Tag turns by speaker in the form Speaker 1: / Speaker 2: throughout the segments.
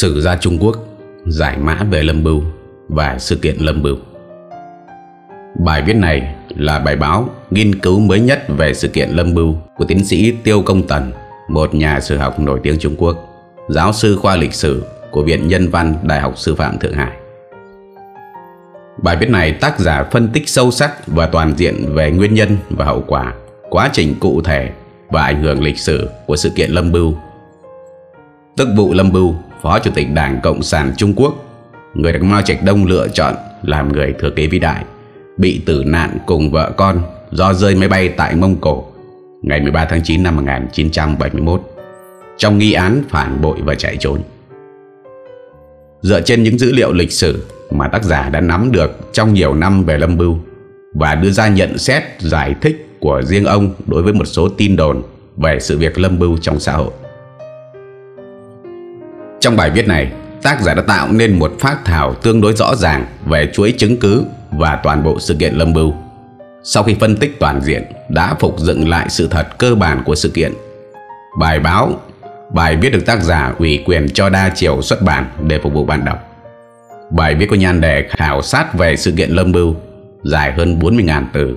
Speaker 1: Sử gia Trung Quốc Giải mã về Lâm Bưu Và sự kiện Lâm Bưu Bài viết này là bài báo nghiên cứu mới nhất về sự kiện Lâm Bưu của tiến sĩ Tiêu Công Tần, một nhà sử học nổi tiếng Trung Quốc, giáo sư khoa lịch sử của Viện Nhân văn Đại học Sư phạm Thượng Hải. Bài viết này tác giả phân tích sâu sắc và toàn diện về nguyên nhân và hậu quả, quá trình cụ thể và ảnh hưởng lịch sử của sự kiện Lâm Bưu. Tức vụ Lâm Bưu Phó Chủ tịch Đảng Cộng sản Trung Quốc, người được Mao Trạch Đông lựa chọn làm người thừa kế vĩ đại, bị tử nạn cùng vợ con do rơi máy bay tại Mông Cổ ngày 13 tháng 9 năm 1971 trong nghi án phản bội và chạy trốn. Dựa trên những dữ liệu lịch sử mà tác giả đã nắm được trong nhiều năm về Lâm Bưu và đưa ra nhận xét giải thích của riêng ông đối với một số tin đồn về sự việc Lâm Bưu trong xã hội. Trong bài viết này, tác giả đã tạo nên một phát thảo tương đối rõ ràng về chuỗi chứng cứ và toàn bộ sự kiện Lâm Bưu. Sau khi phân tích toàn diện, đã phục dựng lại sự thật cơ bản của sự kiện. Bài báo, bài viết được tác giả ủy quyền cho đa chiều xuất bản để phục vụ bạn đọc. Bài viết có nhan đề khảo sát về sự kiện Lâm Bưu, dài hơn 40.000 từ,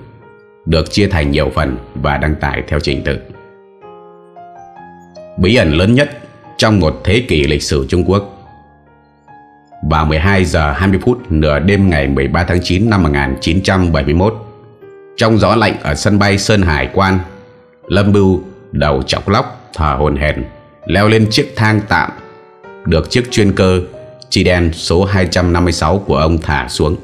Speaker 1: được chia thành nhiều phần và đăng tải theo trình tự. Bí ẩn lớn nhất trong một thế kỷ lịch sử Trung Quốc. Vào 12 giờ 20 phút nửa đêm ngày 13 tháng 9 năm 1971, trong gió lạnh ở sân bay Sơn Hải Quan, Lâm Bưu đầu chọc lóc thở hồn hển leo lên chiếc thang tạm được chiếc chuyên cơ chi đen số 256 của ông thả xuống.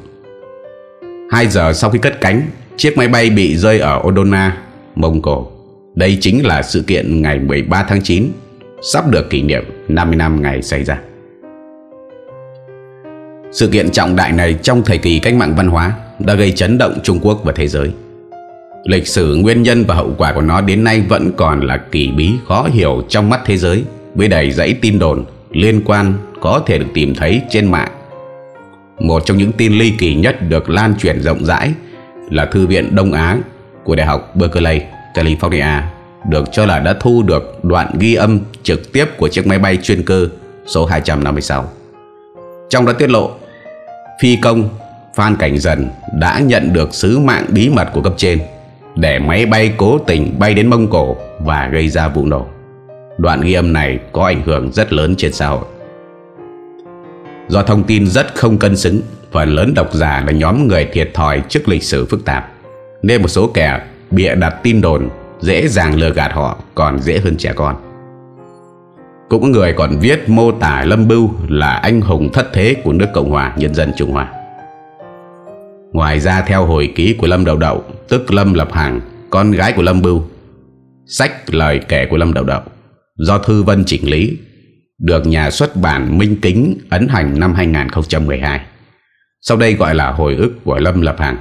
Speaker 1: 2 giờ sau khi cất cánh, chiếc máy bay bị rơi ở Odona, Mông Cổ. Đây chính là sự kiện ngày 13 tháng 9 sắp được kỷ niệm 50 năm ngày xảy ra. Sự kiện trọng đại này trong thời kỳ cách mạng văn hóa đã gây chấn động Trung Quốc và thế giới. Lịch sử nguyên nhân và hậu quả của nó đến nay vẫn còn là kỳ bí khó hiểu trong mắt thế giới với đầy dãy tin đồn liên quan có thể được tìm thấy trên mạng. Một trong những tin ly kỳ nhất được lan truyền rộng rãi là Thư viện Đông Á của Đại học Berkeley, California được cho là đã thu được đoạn ghi âm trực tiếp của chiếc máy bay chuyên cơ số 256. Trong đó tiết lộ, phi công Phan Cảnh Dần đã nhận được sứ mạng bí mật của cấp trên để máy bay cố tình bay đến Mông Cổ và gây ra vụ nổ. Đoạn ghi âm này có ảnh hưởng rất lớn trên xã hội. Do thông tin rất không cân xứng, phần lớn độc giả là nhóm người thiệt thòi trước lịch sử phức tạp, nên một số kẻ bịa đặt tin đồn dễ dàng lừa gạt họ còn dễ hơn trẻ con. Cũng có người còn viết mô tả Lâm Bưu là anh hùng thất thế của nước Cộng hòa Nhân dân Trung Hoa. Ngoài ra theo hồi ký của Lâm Đậu Đậu, tức Lâm Lập Hằng, con gái của Lâm Bưu, sách lời kể của Lâm Đậu Đậu do Thư Vân chỉnh lý được nhà xuất bản Minh Kính ấn hành năm 2012. Sau đây gọi là hồi ức của Lâm Lập Hằng.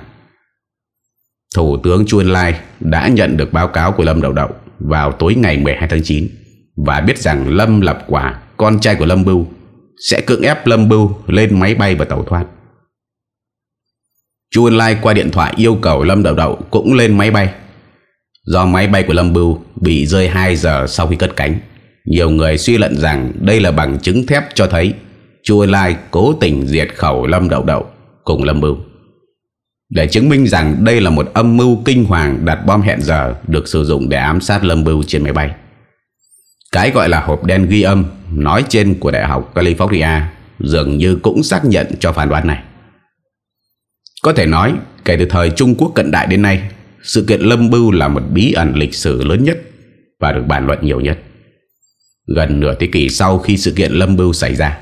Speaker 1: Thủ tướng Chu Ân Lai đã nhận được báo cáo của Lâm Đậu Đậu vào tối ngày 12 tháng 9 và biết rằng Lâm Lập Quả, con trai của Lâm Bưu, sẽ cưỡng ép Lâm Bưu lên máy bay và tàu thoát. Chu Ân Lai qua điện thoại yêu cầu Lâm Đậu Đậu cũng lên máy bay. Do máy bay của Lâm Bưu bị rơi 2 giờ sau khi cất cánh, nhiều người suy luận rằng đây là bằng chứng thép cho thấy Chu Ân Lai cố tình diệt khẩu Lâm Đậu Đậu cùng Lâm Bưu để chứng minh rằng đây là một âm mưu kinh hoàng đặt bom hẹn giờ được sử dụng để ám sát Lâm Bưu trên máy bay. Cái gọi là hộp đen ghi âm nói trên của Đại học California dường như cũng xác nhận cho phán đoán này. Có thể nói, kể từ thời Trung Quốc cận đại đến nay, sự kiện Lâm Bưu là một bí ẩn lịch sử lớn nhất và được bàn luận nhiều nhất. Gần nửa thế kỷ sau khi sự kiện Lâm Bưu xảy ra,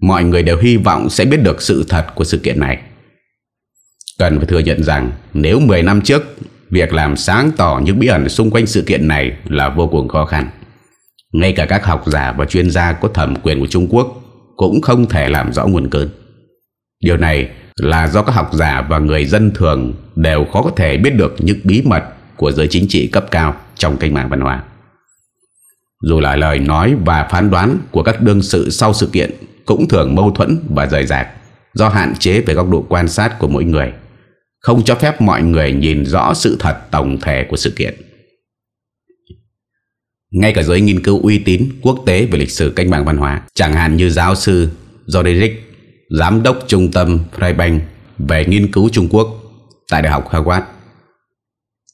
Speaker 1: mọi người đều hy vọng sẽ biết được sự thật của sự kiện này Cần phải thừa nhận rằng nếu 10 năm trước, việc làm sáng tỏ những bí ẩn xung quanh sự kiện này là vô cùng khó khăn. Ngay cả các học giả và chuyên gia có thẩm quyền của Trung Quốc cũng không thể làm rõ nguồn cơn. Điều này là do các học giả và người dân thường đều khó có thể biết được những bí mật của giới chính trị cấp cao trong cách mạng văn hóa. Dù là lời nói và phán đoán của các đương sự sau sự kiện cũng thường mâu thuẫn và rời rạc do hạn chế về góc độ quan sát của mỗi người không cho phép mọi người nhìn rõ sự thật tổng thể của sự kiện. Ngay cả giới nghiên cứu uy tín quốc tế về lịch sử cách mạng văn hóa, chẳng hạn như giáo sư Roderick, giám đốc trung tâm Freibank về nghiên cứu Trung Quốc tại Đại học Harvard.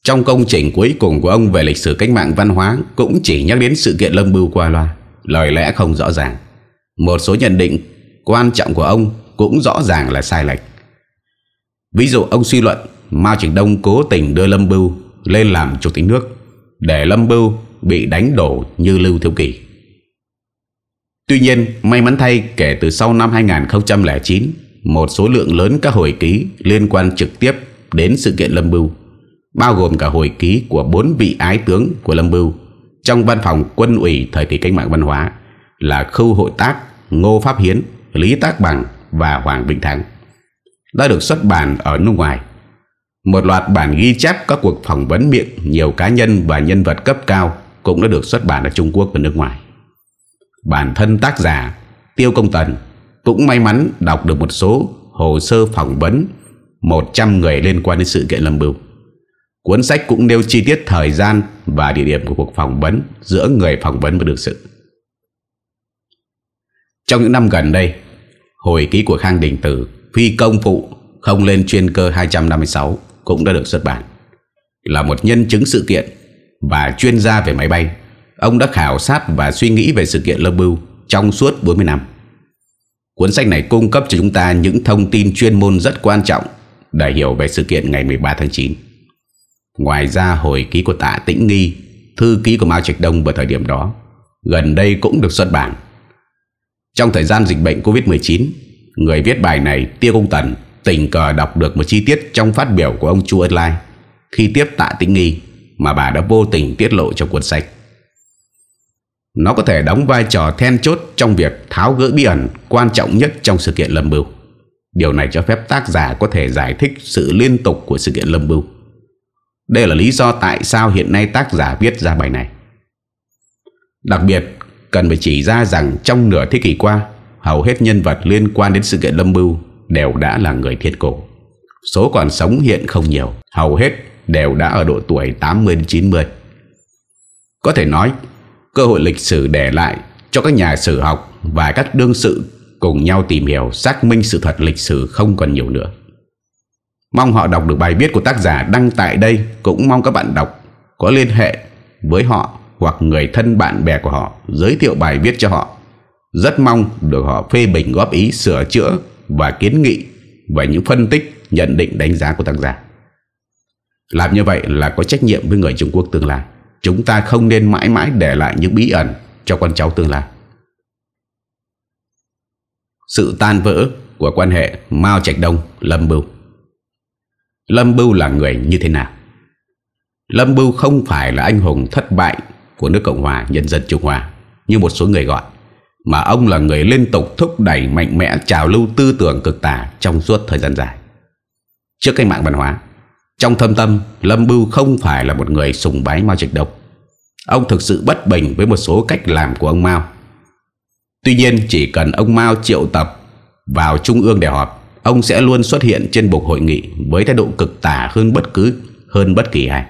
Speaker 1: Trong công trình cuối cùng của ông về lịch sử cách mạng văn hóa cũng chỉ nhắc đến sự kiện lâm bưu qua loa, lời lẽ không rõ ràng. Một số nhận định quan trọng của ông cũng rõ ràng là sai lệch. Ví dụ ông suy luận Mao Trạch Đông cố tình đưa Lâm Bưu lên làm chủ tịch nước để Lâm Bưu bị đánh đổ như Lưu Thiếu Kỳ. Tuy nhiên, may mắn thay kể từ sau năm 2009, một số lượng lớn các hồi ký liên quan trực tiếp đến sự kiện Lâm Bưu, bao gồm cả hồi ký của bốn vị ái tướng của Lâm Bưu trong văn phòng quân ủy thời kỳ cách mạng văn hóa là Khâu Hội Tác, Ngô Pháp Hiến, Lý Tác Bằng và Hoàng bình Thắng đã được xuất bản ở nước ngoài. Một loạt bản ghi chép các cuộc phỏng vấn miệng nhiều cá nhân và nhân vật cấp cao cũng đã được xuất bản ở Trung Quốc và nước ngoài. Bản thân tác giả Tiêu Công Tần cũng may mắn đọc được một số hồ sơ phỏng vấn 100 người liên quan đến sự kiện Lâm Bưu. Cuốn sách cũng nêu chi tiết thời gian và địa điểm của cuộc phỏng vấn giữa người phỏng vấn và được sự. Trong những năm gần đây, hồi ký của Khang Đình Tử Phi công phụ không lên chuyên cơ 256 cũng đã được xuất bản. Là một nhân chứng sự kiện và chuyên gia về máy bay, ông đã khảo sát và suy nghĩ về sự kiện Lâm Bưu trong suốt 40 năm. Cuốn sách này cung cấp cho chúng ta những thông tin chuyên môn rất quan trọng để hiểu về sự kiện ngày 13 tháng 9. Ngoài ra hồi ký của tạ Tĩnh Nghi, thư ký của Mao Trạch Đông vào thời điểm đó, gần đây cũng được xuất bản. Trong thời gian dịch bệnh COVID-19, người viết bài này Tiêu Công Tần tình cờ đọc được một chi tiết trong phát biểu của ông Chu Ân Lai khi tiếp tạ tĩnh nghi mà bà đã vô tình tiết lộ trong cuốn sách. Nó có thể đóng vai trò then chốt trong việc tháo gỡ bí ẩn quan trọng nhất trong sự kiện Lâm Bưu. Điều này cho phép tác giả có thể giải thích sự liên tục của sự kiện Lâm Bưu. Đây là lý do tại sao hiện nay tác giả viết ra bài này. Đặc biệt, cần phải chỉ ra rằng trong nửa thế kỷ qua, hầu hết nhân vật liên quan đến sự kiện Lâm Bưu đều đã là người thiết cổ. Số còn sống hiện không nhiều, hầu hết đều đã ở độ tuổi 80-90. Có thể nói, cơ hội lịch sử để lại cho các nhà sử học và các đương sự cùng nhau tìm hiểu xác minh sự thật lịch sử không còn nhiều nữa. Mong họ đọc được bài viết của tác giả đăng tại đây, cũng mong các bạn đọc có liên hệ với họ hoặc người thân bạn bè của họ giới thiệu bài viết cho họ rất mong được họ phê bình góp ý sửa chữa và kiến nghị về những phân tích, nhận định đánh giá của tác giả. Làm như vậy là có trách nhiệm với người Trung Quốc tương lai. Chúng ta không nên mãi mãi để lại những bí ẩn cho con cháu tương lai. Sự tan vỡ của quan hệ Mao Trạch Đông Lâm Bưu. Lâm Bưu là người như thế nào? Lâm Bưu không phải là anh hùng thất bại của nước Cộng hòa Nhân dân Trung Hoa như một số người gọi mà ông là người liên tục thúc đẩy mạnh mẽ trào lưu tư tưởng cực tả trong suốt thời gian dài. Trước cách mạng văn hóa, trong thâm tâm, Lâm Bưu không phải là một người sùng bái Mao Trạch Đông. Ông thực sự bất bình với một số cách làm của ông Mao. Tuy nhiên, chỉ cần ông Mao triệu tập vào trung ương để họp, ông sẽ luôn xuất hiện trên bục hội nghị với thái độ cực tả hơn bất cứ hơn bất kỳ ai.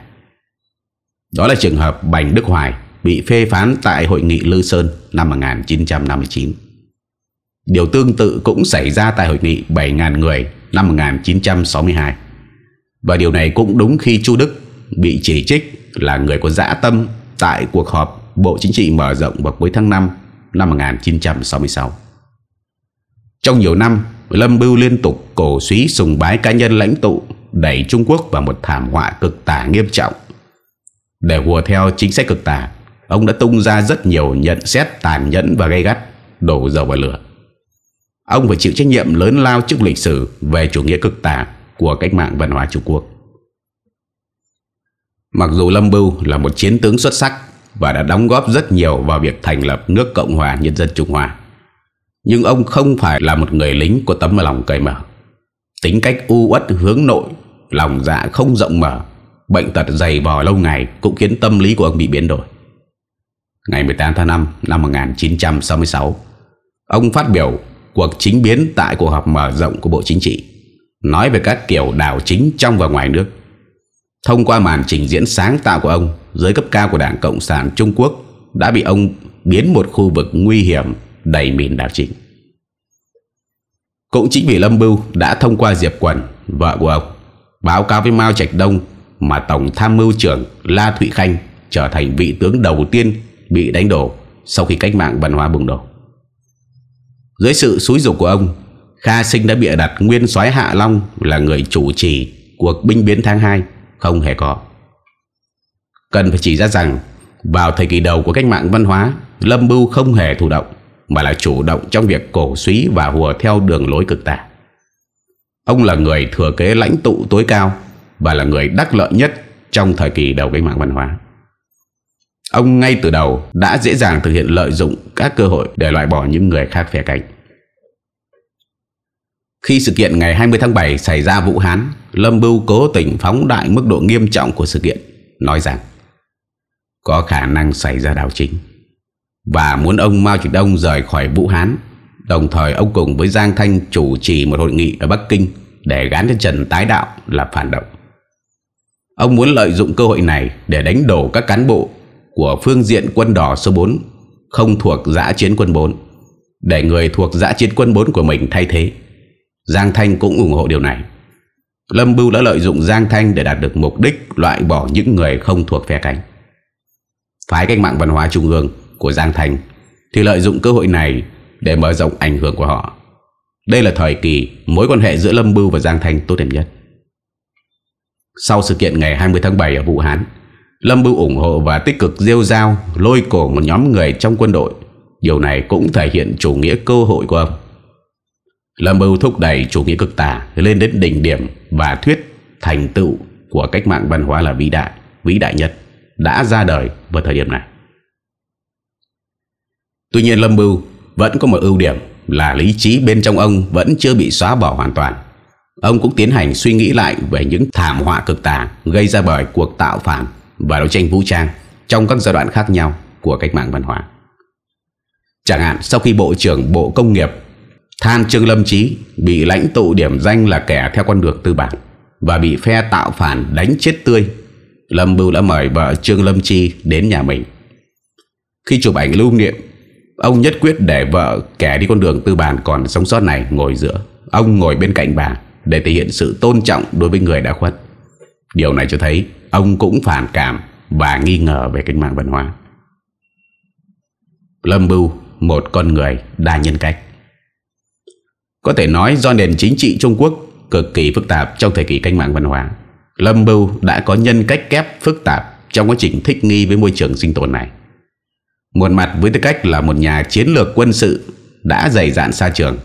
Speaker 1: Đó là trường hợp Bành Đức Hoài bị phê phán tại Hội nghị Lư Sơn năm 1959. Điều tương tự cũng xảy ra tại Hội nghị 7.000 người năm 1962. Và điều này cũng đúng khi Chu Đức bị chỉ trích là người có dã tâm tại cuộc họp Bộ Chính trị mở rộng vào cuối tháng 5 năm 1966. Trong nhiều năm, Lâm Bưu liên tục cổ suý sùng bái cá nhân lãnh tụ đẩy Trung Quốc vào một thảm họa cực tả nghiêm trọng để hùa theo chính sách cực tả ông đã tung ra rất nhiều nhận xét tàn nhẫn và gây gắt, đổ dầu vào lửa. Ông phải chịu trách nhiệm lớn lao trước lịch sử về chủ nghĩa cực tả của cách mạng văn hóa Trung Quốc. Mặc dù Lâm Bưu là một chiến tướng xuất sắc và đã đóng góp rất nhiều vào việc thành lập nước Cộng hòa Nhân dân Trung Hoa, nhưng ông không phải là một người lính có tấm lòng cởi mở. Tính cách u uất hướng nội, lòng dạ không rộng mở, bệnh tật dày vò lâu ngày cũng khiến tâm lý của ông bị biến đổi ngày 18 tháng 5 năm 1966. Ông phát biểu cuộc chính biến tại cuộc họp mở rộng của Bộ Chính trị, nói về các kiểu đảo chính trong và ngoài nước. Thông qua màn trình diễn sáng tạo của ông, giới cấp cao của Đảng Cộng sản Trung Quốc đã bị ông biến một khu vực nguy hiểm đầy mìn đảo chính. Cũng chính vì Lâm Bưu đã thông qua Diệp Quần, vợ của ông, báo cáo với Mao Trạch Đông mà Tổng Tham mưu trưởng La Thụy Khanh trở thành vị tướng đầu tiên bị đánh đổ sau khi cách mạng văn hóa bùng nổ. Dưới sự xúi dục của ông, Kha Sinh đã bịa đặt nguyên soái Hạ Long là người chủ trì cuộc binh biến tháng 2, không hề có. Cần phải chỉ ra rằng, vào thời kỳ đầu của cách mạng văn hóa, Lâm Bưu không hề thụ động, mà là chủ động trong việc cổ suý và hùa theo đường lối cực tả. Ông là người thừa kế lãnh tụ tối cao và là người đắc lợi nhất trong thời kỳ đầu cách mạng văn hóa. Ông ngay từ đầu đã dễ dàng thực hiện lợi dụng các cơ hội để loại bỏ những người khác phe cánh. Khi sự kiện ngày 20 tháng 7 xảy ra Vũ Hán, Lâm Bưu cố tình phóng đại mức độ nghiêm trọng của sự kiện, nói rằng có khả năng xảy ra đảo chính và muốn ông Mao Trạch Đông rời khỏi Vũ Hán. Đồng thời ông cùng với Giang Thanh chủ trì một hội nghị ở Bắc Kinh để gán cho Trần tái đạo là phản động. Ông muốn lợi dụng cơ hội này để đánh đổ các cán bộ của phương diện quân đỏ số 4 không thuộc giã chiến quân 4 để người thuộc giã chiến quân 4 của mình thay thế. Giang Thanh cũng ủng hộ điều này. Lâm Bưu đã lợi dụng Giang Thanh để đạt được mục đích loại bỏ những người không thuộc phe cánh. Phái cách mạng văn hóa trung ương của Giang Thanh thì lợi dụng cơ hội này để mở rộng ảnh hưởng của họ. Đây là thời kỳ mối quan hệ giữa Lâm Bưu và Giang Thanh tốt đẹp nhất. Sau sự kiện ngày 20 tháng 7 ở Vũ Hán, Lâm Bưu ủng hộ và tích cực rêu rao lôi cổ một nhóm người trong quân đội. Điều này cũng thể hiện chủ nghĩa cơ hội của ông. Lâm Bưu thúc đẩy chủ nghĩa cực tả lên đến đỉnh điểm và thuyết thành tựu của cách mạng văn hóa là vĩ đại, vĩ đại nhất đã ra đời vào thời điểm này. Tuy nhiên Lâm Bưu vẫn có một ưu điểm là lý trí bên trong ông vẫn chưa bị xóa bỏ hoàn toàn. Ông cũng tiến hành suy nghĩ lại về những thảm họa cực tả gây ra bởi cuộc tạo phản và đấu tranh vũ trang trong các giai đoạn khác nhau của cách mạng văn hóa. Chẳng hạn sau khi Bộ trưởng Bộ Công nghiệp Than Trương Lâm Chí bị lãnh tụ điểm danh là kẻ theo con đường tư bản và bị phe tạo phản đánh chết tươi, Lâm Bưu đã mời vợ Trương Lâm Chí đến nhà mình. Khi chụp ảnh lưu niệm, ông nhất quyết để vợ kẻ đi con đường tư bản còn sống sót này ngồi giữa. Ông ngồi bên cạnh bà để thể hiện sự tôn trọng đối với người đã khuất. Điều này cho thấy ông cũng phản cảm và nghi ngờ về cách mạng văn hóa. Lâm Bưu, một con người đa nhân cách. Có thể nói do nền chính trị Trung Quốc cực kỳ phức tạp trong thời kỳ cách mạng văn hóa, Lâm Bưu đã có nhân cách kép phức tạp trong quá trình thích nghi với môi trường sinh tồn này. Một mặt với tư cách là một nhà chiến lược quân sự đã dày dạn xa trường,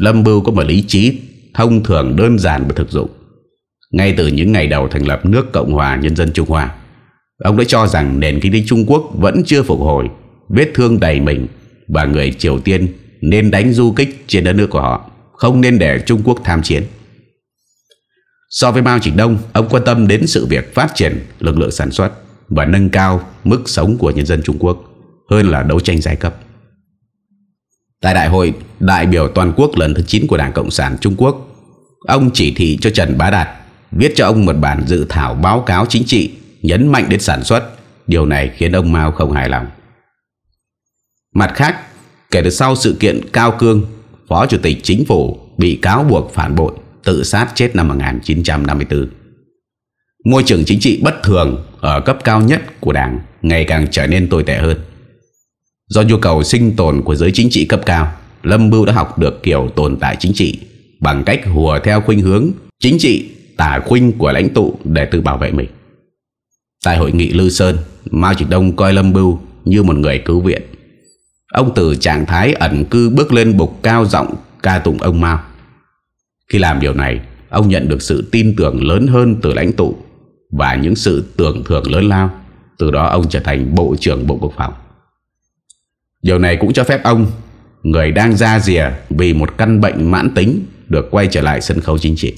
Speaker 1: Lâm Bưu có một lý trí thông thường đơn giản và thực dụng. Ngay từ những ngày đầu thành lập nước Cộng hòa Nhân dân Trung Hoa, ông đã cho rằng nền kinh tế Trung Quốc vẫn chưa phục hồi, vết thương đầy mình và người Triều Tiên nên đánh du kích trên đất nước của họ, không nên để Trung Quốc tham chiến. So với Mao Trịnh Đông, ông quan tâm đến sự việc phát triển lực lượng sản xuất và nâng cao mức sống của nhân dân Trung Quốc hơn là đấu tranh giai cấp. Tại đại hội đại biểu toàn quốc lần thứ 9 của Đảng Cộng sản Trung Quốc, ông chỉ thị cho Trần Bá Đạt viết cho ông một bản dự thảo báo cáo chính trị, nhấn mạnh đến sản xuất. Điều này khiến ông Mao không hài lòng. Mặt khác, kể từ sau sự kiện Cao Cương, Phó Chủ tịch Chính phủ bị cáo buộc phản bội, tự sát chết năm 1954. Môi trường chính trị bất thường ở cấp cao nhất của đảng ngày càng trở nên tồi tệ hơn. Do nhu cầu sinh tồn của giới chính trị cấp cao, Lâm Bưu đã học được kiểu tồn tại chính trị bằng cách hùa theo khuynh hướng chính trị tả khuynh của lãnh tụ để tự bảo vệ mình. Tại hội nghị Lư Sơn, Mao Trạch Đông coi Lâm Bưu như một người cứu viện. Ông từ trạng thái ẩn cư bước lên bục cao giọng ca tụng ông Mao. Khi làm điều này, ông nhận được sự tin tưởng lớn hơn từ lãnh tụ và những sự tưởng thưởng lớn lao. Từ đó ông trở thành Bộ trưởng Bộ Quốc phòng. Điều này cũng cho phép ông, người đang ra rìa vì một căn bệnh mãn tính, được quay trở lại sân khấu chính trị.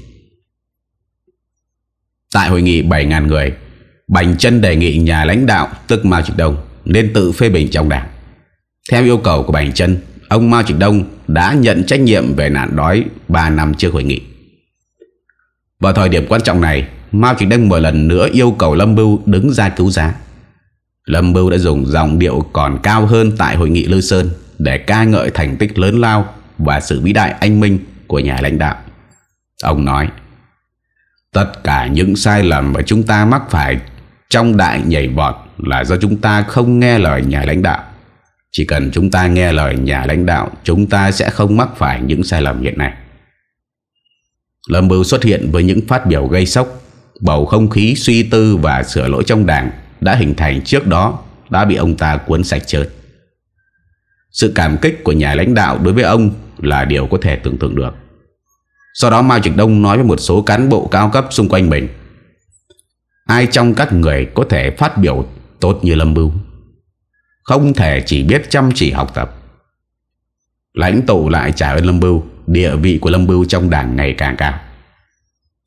Speaker 1: Tại hội nghị 7.000 người, Bành chân đề nghị nhà lãnh đạo tức Mao Trạch Đông nên tự phê bình trong đảng. Theo yêu cầu của Bành chân ông Mao Trạch Đông đã nhận trách nhiệm về nạn đói 3 năm trước hội nghị. Vào thời điểm quan trọng này, Mao Trạch Đông một lần nữa yêu cầu Lâm Bưu đứng ra cứu giá. Lâm Bưu đã dùng dòng điệu còn cao hơn tại hội nghị Lư Sơn để ca ngợi thành tích lớn lao và sự vĩ đại anh minh của nhà lãnh đạo. Ông nói, Tất cả những sai lầm mà chúng ta mắc phải trong đại nhảy vọt là do chúng ta không nghe lời nhà lãnh đạo. Chỉ cần chúng ta nghe lời nhà lãnh đạo, chúng ta sẽ không mắc phải những sai lầm hiện nay. Lâm Bưu xuất hiện với những phát biểu gây sốc, bầu không khí suy tư và sửa lỗi trong đảng đã hình thành trước đó đã bị ông ta cuốn sạch trơn. Sự cảm kích của nhà lãnh đạo đối với ông là điều có thể tưởng tượng được. Sau đó Mao Trạch Đông nói với một số cán bộ cao cấp xung quanh mình Ai trong các người có thể phát biểu tốt như Lâm Bưu Không thể chỉ biết chăm chỉ học tập Lãnh tụ lại trả ơn Lâm Bưu Địa vị của Lâm Bưu trong đảng ngày càng cao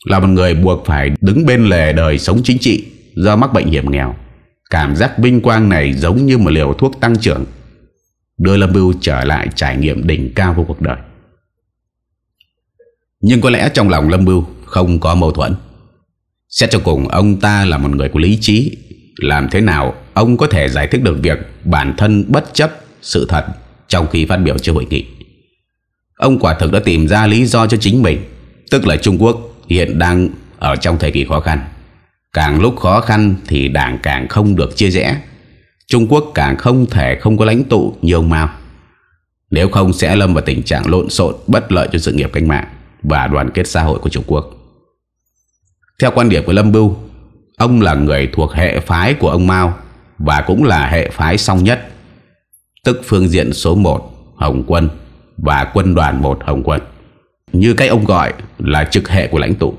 Speaker 1: Là một người buộc phải đứng bên lề đời sống chính trị Do mắc bệnh hiểm nghèo Cảm giác vinh quang này giống như một liều thuốc tăng trưởng Đưa Lâm Bưu trở lại trải nghiệm đỉnh cao của cuộc đời nhưng có lẽ trong lòng Lâm Bưu không có mâu thuẫn Xét cho cùng ông ta là một người của lý trí Làm thế nào ông có thể giải thích được việc bản thân bất chấp sự thật trong khi phát biểu trước hội nghị Ông quả thực đã tìm ra lý do cho chính mình Tức là Trung Quốc hiện đang ở trong thời kỳ khó khăn Càng lúc khó khăn thì đảng càng không được chia rẽ Trung Quốc càng không thể không có lãnh tụ nhiều mao Nếu không sẽ lâm vào tình trạng lộn xộn bất lợi cho sự nghiệp cách mạng và đoàn kết xã hội của Trung Quốc. Theo quan điểm của Lâm Bưu, ông là người thuộc hệ phái của ông Mao và cũng là hệ phái song nhất, tức phương diện số 1 Hồng Quân và quân đoàn 1 Hồng Quân, như cái ông gọi là trực hệ của lãnh tụ.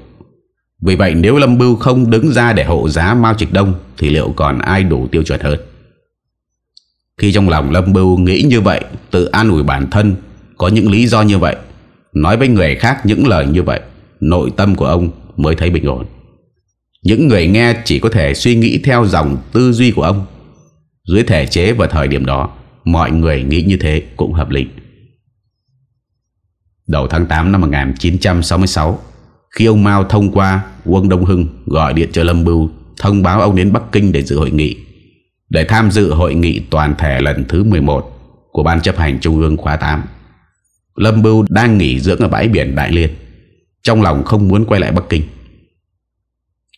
Speaker 1: Vì vậy nếu Lâm Bưu không đứng ra để hộ giá Mao Trịch Đông thì liệu còn ai đủ tiêu chuẩn hơn? Khi trong lòng Lâm Bưu nghĩ như vậy, tự an ủi bản thân, có những lý do như vậy Nói với người khác những lời như vậy Nội tâm của ông mới thấy bình ổn Những người nghe chỉ có thể suy nghĩ theo dòng tư duy của ông Dưới thể chế và thời điểm đó Mọi người nghĩ như thế cũng hợp lý Đầu tháng 8 năm 1966 Khi ông Mao thông qua Quân Đông Hưng gọi điện cho Lâm Bưu Thông báo ông đến Bắc Kinh để dự hội nghị Để tham dự hội nghị toàn thể lần thứ 11 Của Ban chấp hành Trung ương khóa 8 Lâm Bưu đang nghỉ dưỡng ở bãi biển Đại Liên Trong lòng không muốn quay lại Bắc Kinh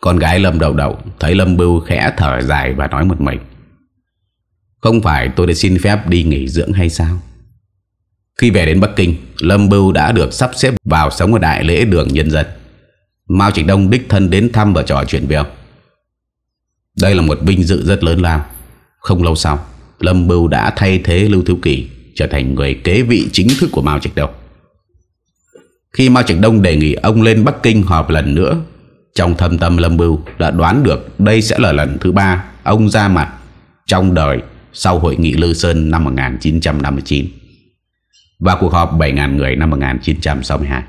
Speaker 1: Con gái Lâm đầu đầu Thấy Lâm Bưu khẽ thở dài và nói một mình Không phải tôi đã xin phép đi nghỉ dưỡng hay sao Khi về đến Bắc Kinh Lâm Bưu đã được sắp xếp vào sống ở Đại lễ đường nhân dân Mao Trịnh Đông đích thân đến thăm và trò chuyện với ông Đây là một vinh dự rất lớn lao Không lâu sau Lâm Bưu đã thay thế Lưu Thiếu Kỳ trở thành người kế vị chính thức của Mao Trạch Đông. Khi Mao Trạch Đông đề nghị ông lên Bắc Kinh họp lần nữa, trong thâm tâm Lâm Bưu đã đoán được đây sẽ là lần thứ ba ông ra mặt trong đời sau hội nghị Lư Sơn năm 1959 và cuộc họp 7.000 người năm 1962.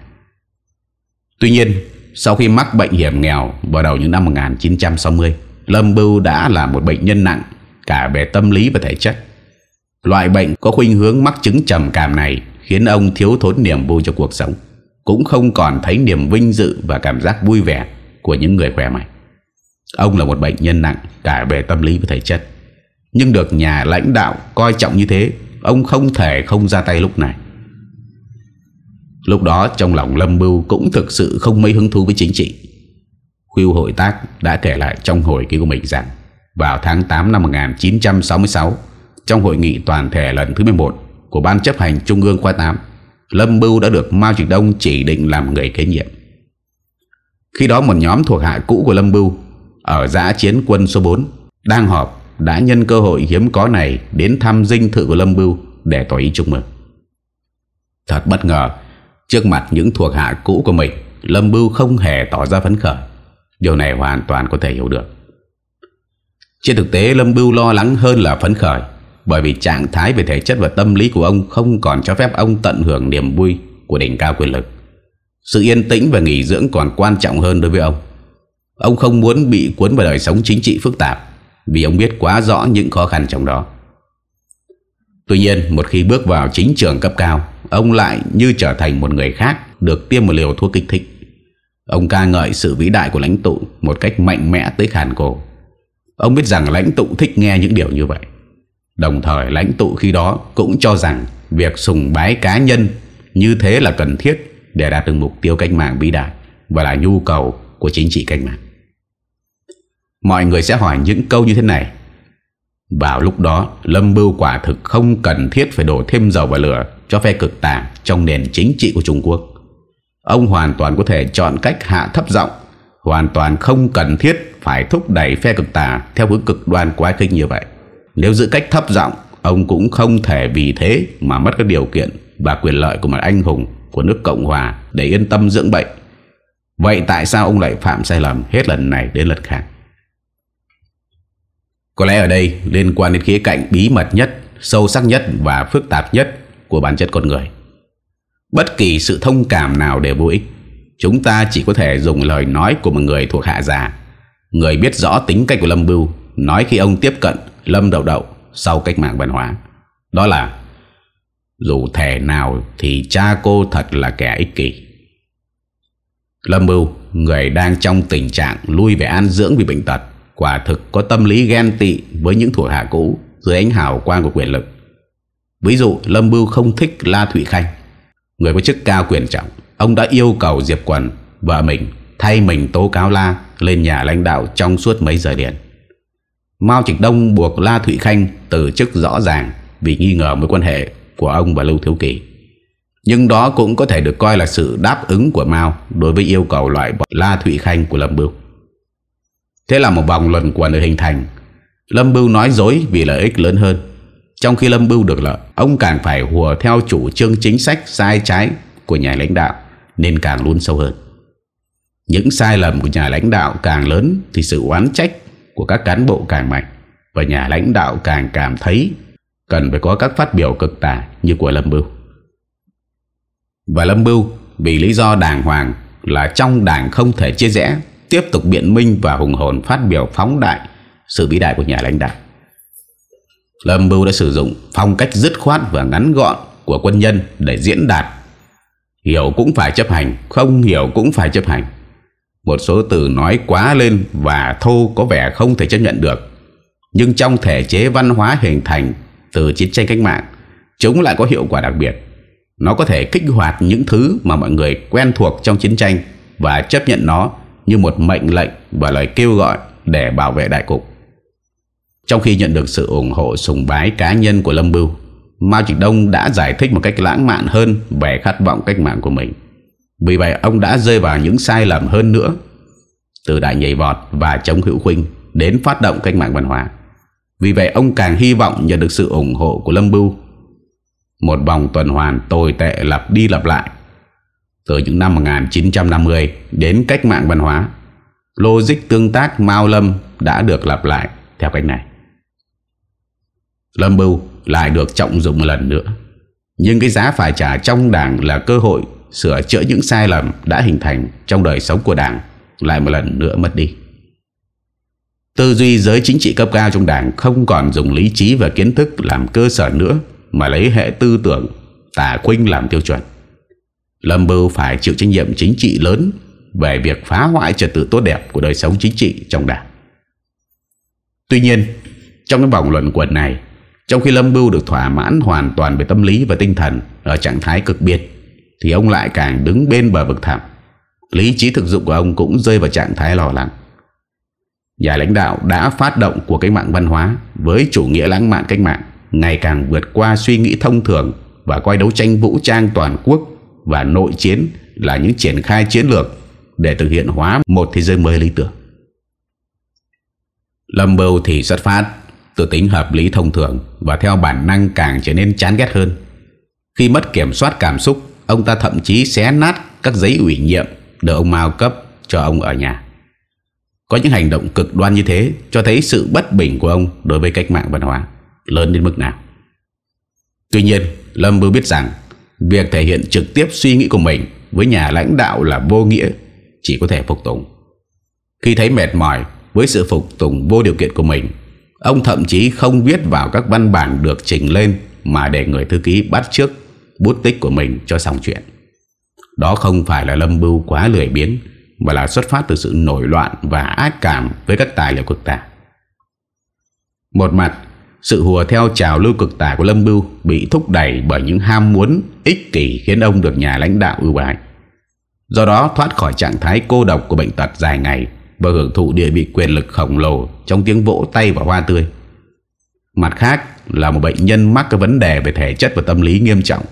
Speaker 1: Tuy nhiên, sau khi mắc bệnh hiểm nghèo vào đầu những năm 1960, Lâm Bưu đã là một bệnh nhân nặng cả về tâm lý và thể chất. Loại bệnh có khuynh hướng mắc chứng trầm cảm này khiến ông thiếu thốn niềm vui cho cuộc sống, cũng không còn thấy niềm vinh dự và cảm giác vui vẻ của những người khỏe mạnh. Ông là một bệnh nhân nặng cả về tâm lý và thể chất, nhưng được nhà lãnh đạo coi trọng như thế, ông không thể không ra tay lúc này. Lúc đó trong lòng Lâm Bưu cũng thực sự không mấy hứng thú với chính trị. Khuyêu hội tác đã kể lại trong hồi ký của mình rằng vào tháng 8 năm 1966, trong hội nghị toàn thể lần thứ 11 của Ban chấp hành Trung ương khoa 8, Lâm Bưu đã được Mao trịnh Đông chỉ định làm người kế nhiệm. Khi đó một nhóm thuộc hạ cũ của Lâm Bưu ở giã chiến quân số 4 đang họp đã nhân cơ hội hiếm có này đến thăm dinh thự của Lâm Bưu để tỏ ý chúc mừng. Thật bất ngờ, trước mặt những thuộc hạ cũ của mình, Lâm Bưu không hề tỏ ra phấn khởi. Điều này hoàn toàn có thể hiểu được. Trên thực tế, Lâm Bưu lo lắng hơn là phấn khởi bởi vì trạng thái về thể chất và tâm lý của ông không còn cho phép ông tận hưởng niềm vui của đỉnh cao quyền lực. Sự yên tĩnh và nghỉ dưỡng còn quan trọng hơn đối với ông. Ông không muốn bị cuốn vào đời sống chính trị phức tạp vì ông biết quá rõ những khó khăn trong đó. Tuy nhiên, một khi bước vào chính trường cấp cao, ông lại như trở thành một người khác được tiêm một liều thuốc kích thích. Ông ca ngợi sự vĩ đại của lãnh tụ một cách mạnh mẽ tới khàn cổ. Ông biết rằng lãnh tụ thích nghe những điều như vậy. Đồng thời lãnh tụ khi đó cũng cho rằng việc sùng bái cá nhân như thế là cần thiết để đạt được mục tiêu cách mạng vĩ đại và là nhu cầu của chính trị cách mạng. Mọi người sẽ hỏi những câu như thế này. Vào lúc đó, Lâm Bưu quả thực không cần thiết phải đổ thêm dầu vào lửa cho phe cực tả trong nền chính trị của Trung Quốc. Ông hoàn toàn có thể chọn cách hạ thấp giọng, hoàn toàn không cần thiết phải thúc đẩy phe cực tả theo hướng cực đoan quá khích như vậy. Nếu giữ cách thấp giọng Ông cũng không thể vì thế mà mất các điều kiện và quyền lợi của một anh hùng của nước Cộng Hòa để yên tâm dưỡng bệnh. Vậy tại sao ông lại phạm sai lầm hết lần này đến lần khác? Có lẽ ở đây liên quan đến khía cạnh bí mật nhất, sâu sắc nhất và phức tạp nhất của bản chất con người. Bất kỳ sự thông cảm nào đều vô ích. Chúng ta chỉ có thể dùng lời nói của một người thuộc hạ già, người biết rõ tính cách của Lâm Bưu nói khi ông tiếp cận Lâm Đầu Đậu sau cách mạng văn hóa. Đó là dù thể nào thì cha cô thật là kẻ ích kỷ. Lâm Bưu, người đang trong tình trạng lui về an dưỡng vì bệnh tật, quả thực có tâm lý ghen tị với những thuộc hạ cũ dưới ánh hào quang của quyền lực. Ví dụ, Lâm Bưu không thích La Thụy Khanh, người có chức cao quyền trọng. Ông đã yêu cầu Diệp Quần, vợ mình, thay mình tố cáo La lên nhà lãnh đạo trong suốt mấy giờ điện. Mao Trạch Đông buộc La Thụy Khanh từ chức rõ ràng vì nghi ngờ mối quan hệ của ông và Lưu Thiếu Kỳ. Nhưng đó cũng có thể được coi là sự đáp ứng của Mao đối với yêu cầu loại bỏ La Thụy Khanh của Lâm Bưu. Thế là một vòng luận quẩn được hình thành. Lâm Bưu nói dối vì lợi ích lớn hơn. Trong khi Lâm Bưu được lợi, ông càng phải hùa theo chủ trương chính sách sai trái của nhà lãnh đạo nên càng luôn sâu hơn. Những sai lầm của nhà lãnh đạo càng lớn thì sự oán trách của các cán bộ càng mạnh và nhà lãnh đạo càng cảm thấy cần phải có các phát biểu cực tả như của Lâm Bưu. Và Lâm Bưu vì lý do đàng hoàng là trong đảng không thể chia rẽ tiếp tục biện minh và hùng hồn phát biểu phóng đại sự vĩ đại của nhà lãnh đạo. Lâm Bưu đã sử dụng phong cách dứt khoát và ngắn gọn của quân nhân để diễn đạt. Hiểu cũng phải chấp hành, không hiểu cũng phải chấp hành. Một số từ nói quá lên và thô có vẻ không thể chấp nhận được. Nhưng trong thể chế văn hóa hình thành từ chiến tranh cách mạng, chúng lại có hiệu quả đặc biệt. Nó có thể kích hoạt những thứ mà mọi người quen thuộc trong chiến tranh và chấp nhận nó như một mệnh lệnh và lời kêu gọi để bảo vệ đại cục. Trong khi nhận được sự ủng hộ sùng bái cá nhân của Lâm Bưu, Mao Trạch Đông đã giải thích một cách lãng mạn hơn về khát vọng cách mạng của mình. Vì vậy ông đã rơi vào những sai lầm hơn nữa Từ đại nhảy vọt và chống hữu khuynh Đến phát động cách mạng văn hóa Vì vậy ông càng hy vọng nhận được sự ủng hộ của Lâm Bưu Một vòng tuần hoàn tồi tệ lặp đi lặp lại Từ những năm 1950 đến cách mạng văn hóa Logic tương tác Mao Lâm đã được lặp lại theo cách này Lâm Bưu lại được trọng dụng một lần nữa Nhưng cái giá phải trả trong đảng là cơ hội sửa chữa những sai lầm đã hình thành trong đời sống của đảng lại một lần nữa mất đi. Tư duy giới chính trị cấp cao trong đảng không còn dùng lý trí và kiến thức làm cơ sở nữa mà lấy hệ tư tưởng tà khuynh làm tiêu chuẩn. Lâm Bưu phải chịu trách nhiệm chính trị lớn về việc phá hoại trật tự tốt đẹp của đời sống chính trị trong đảng. Tuy nhiên, trong cái vòng luận quần này, trong khi Lâm Bưu được thỏa mãn hoàn toàn về tâm lý và tinh thần ở trạng thái cực biệt, thì ông lại càng đứng bên bờ vực thẳm. Lý trí thực dụng của ông cũng rơi vào trạng thái lo lắng. Nhà lãnh đạo đã phát động cuộc cách mạng văn hóa với chủ nghĩa lãng mạn cách mạng ngày càng vượt qua suy nghĩ thông thường và coi đấu tranh vũ trang toàn quốc và nội chiến là những triển khai chiến lược để thực hiện hóa một thế giới mới lý tưởng. Lâm Bưu thì xuất phát từ tính hợp lý thông thường và theo bản năng càng trở nên chán ghét hơn. Khi mất kiểm soát cảm xúc Ông ta thậm chí xé nát các giấy ủy nhiệm được ông Mao cấp cho ông ở nhà. Có những hành động cực đoan như thế cho thấy sự bất bình của ông đối với cách mạng văn hóa lớn đến mức nào. Tuy nhiên, Lâm Bưu biết rằng việc thể hiện trực tiếp suy nghĩ của mình với nhà lãnh đạo là vô nghĩa, chỉ có thể phục tùng. Khi thấy mệt mỏi với sự phục tùng vô điều kiện của mình, ông thậm chí không viết vào các văn bản được trình lên mà để người thư ký bắt trước bút tích của mình cho xong chuyện. Đó không phải là Lâm Bưu quá lười biến mà là xuất phát từ sự nổi loạn và ác cảm với các tài liệu cực tả. Một mặt, sự hùa theo trào lưu cực tả của Lâm Bưu bị thúc đẩy bởi những ham muốn ích kỷ khiến ông được nhà lãnh đạo ưu ái. Do đó thoát khỏi trạng thái cô độc của bệnh tật dài ngày và hưởng thụ địa vị quyền lực khổng lồ trong tiếng vỗ tay và hoa tươi. Mặt khác là một bệnh nhân mắc các vấn đề về thể chất và tâm lý nghiêm trọng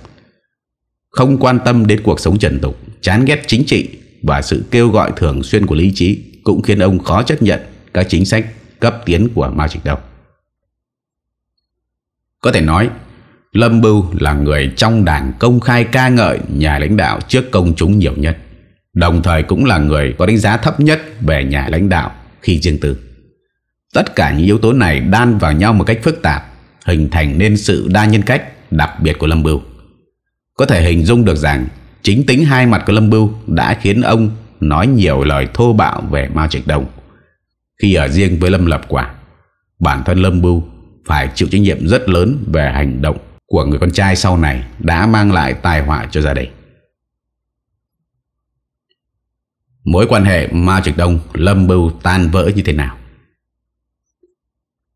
Speaker 1: không quan tâm đến cuộc sống trần tục, chán ghét chính trị và sự kêu gọi thường xuyên của lý trí cũng khiến ông khó chấp nhận các chính sách cấp tiến của Mao Trạch Đông. Có thể nói, Lâm Bưu là người trong đảng công khai ca ngợi nhà lãnh đạo trước công chúng nhiều nhất, đồng thời cũng là người có đánh giá thấp nhất về nhà lãnh đạo khi riêng tư. Tất cả những yếu tố này đan vào nhau một cách phức tạp, hình thành nên sự đa nhân cách đặc biệt của Lâm Bưu. Có thể hình dung được rằng chính tính hai mặt của Lâm Bưu đã khiến ông nói nhiều lời thô bạo về Mao Trạch Đông. Khi ở riêng với Lâm Lập Quả, bản thân Lâm Bưu phải chịu trách nhiệm rất lớn về hành động của người con trai sau này đã mang lại tai họa cho gia đình. Mối quan hệ Mao Trạch Đông Lâm Bưu tan vỡ như thế nào?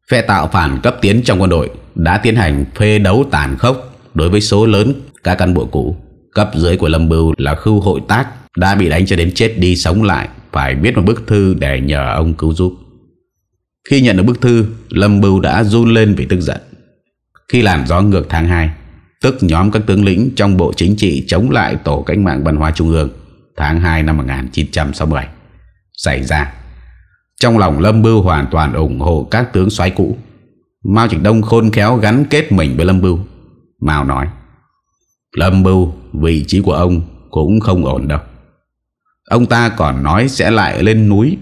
Speaker 1: Phe tạo phản cấp tiến trong quân đội đã tiến hành phê đấu tàn khốc đối với số lớn các cán bộ cũ cấp dưới của Lâm Bưu là khu hội tác đã bị đánh cho đến chết đi sống lại phải viết một bức thư để nhờ ông cứu giúp. Khi nhận được bức thư, Lâm Bưu đã run lên vì tức giận. Khi làm gió ngược tháng 2, tức nhóm các tướng lĩnh trong Bộ Chính trị chống lại Tổ Cách mạng Văn hóa Trung ương tháng 2 năm 1967 xảy ra. Trong lòng Lâm Bưu hoàn toàn ủng hộ các tướng soái cũ. Mao Trạch Đông khôn khéo gắn kết mình với Lâm Bưu Mao nói Lâm Bưu vị trí của ông cũng không ổn đâu Ông ta còn nói sẽ lại lên núi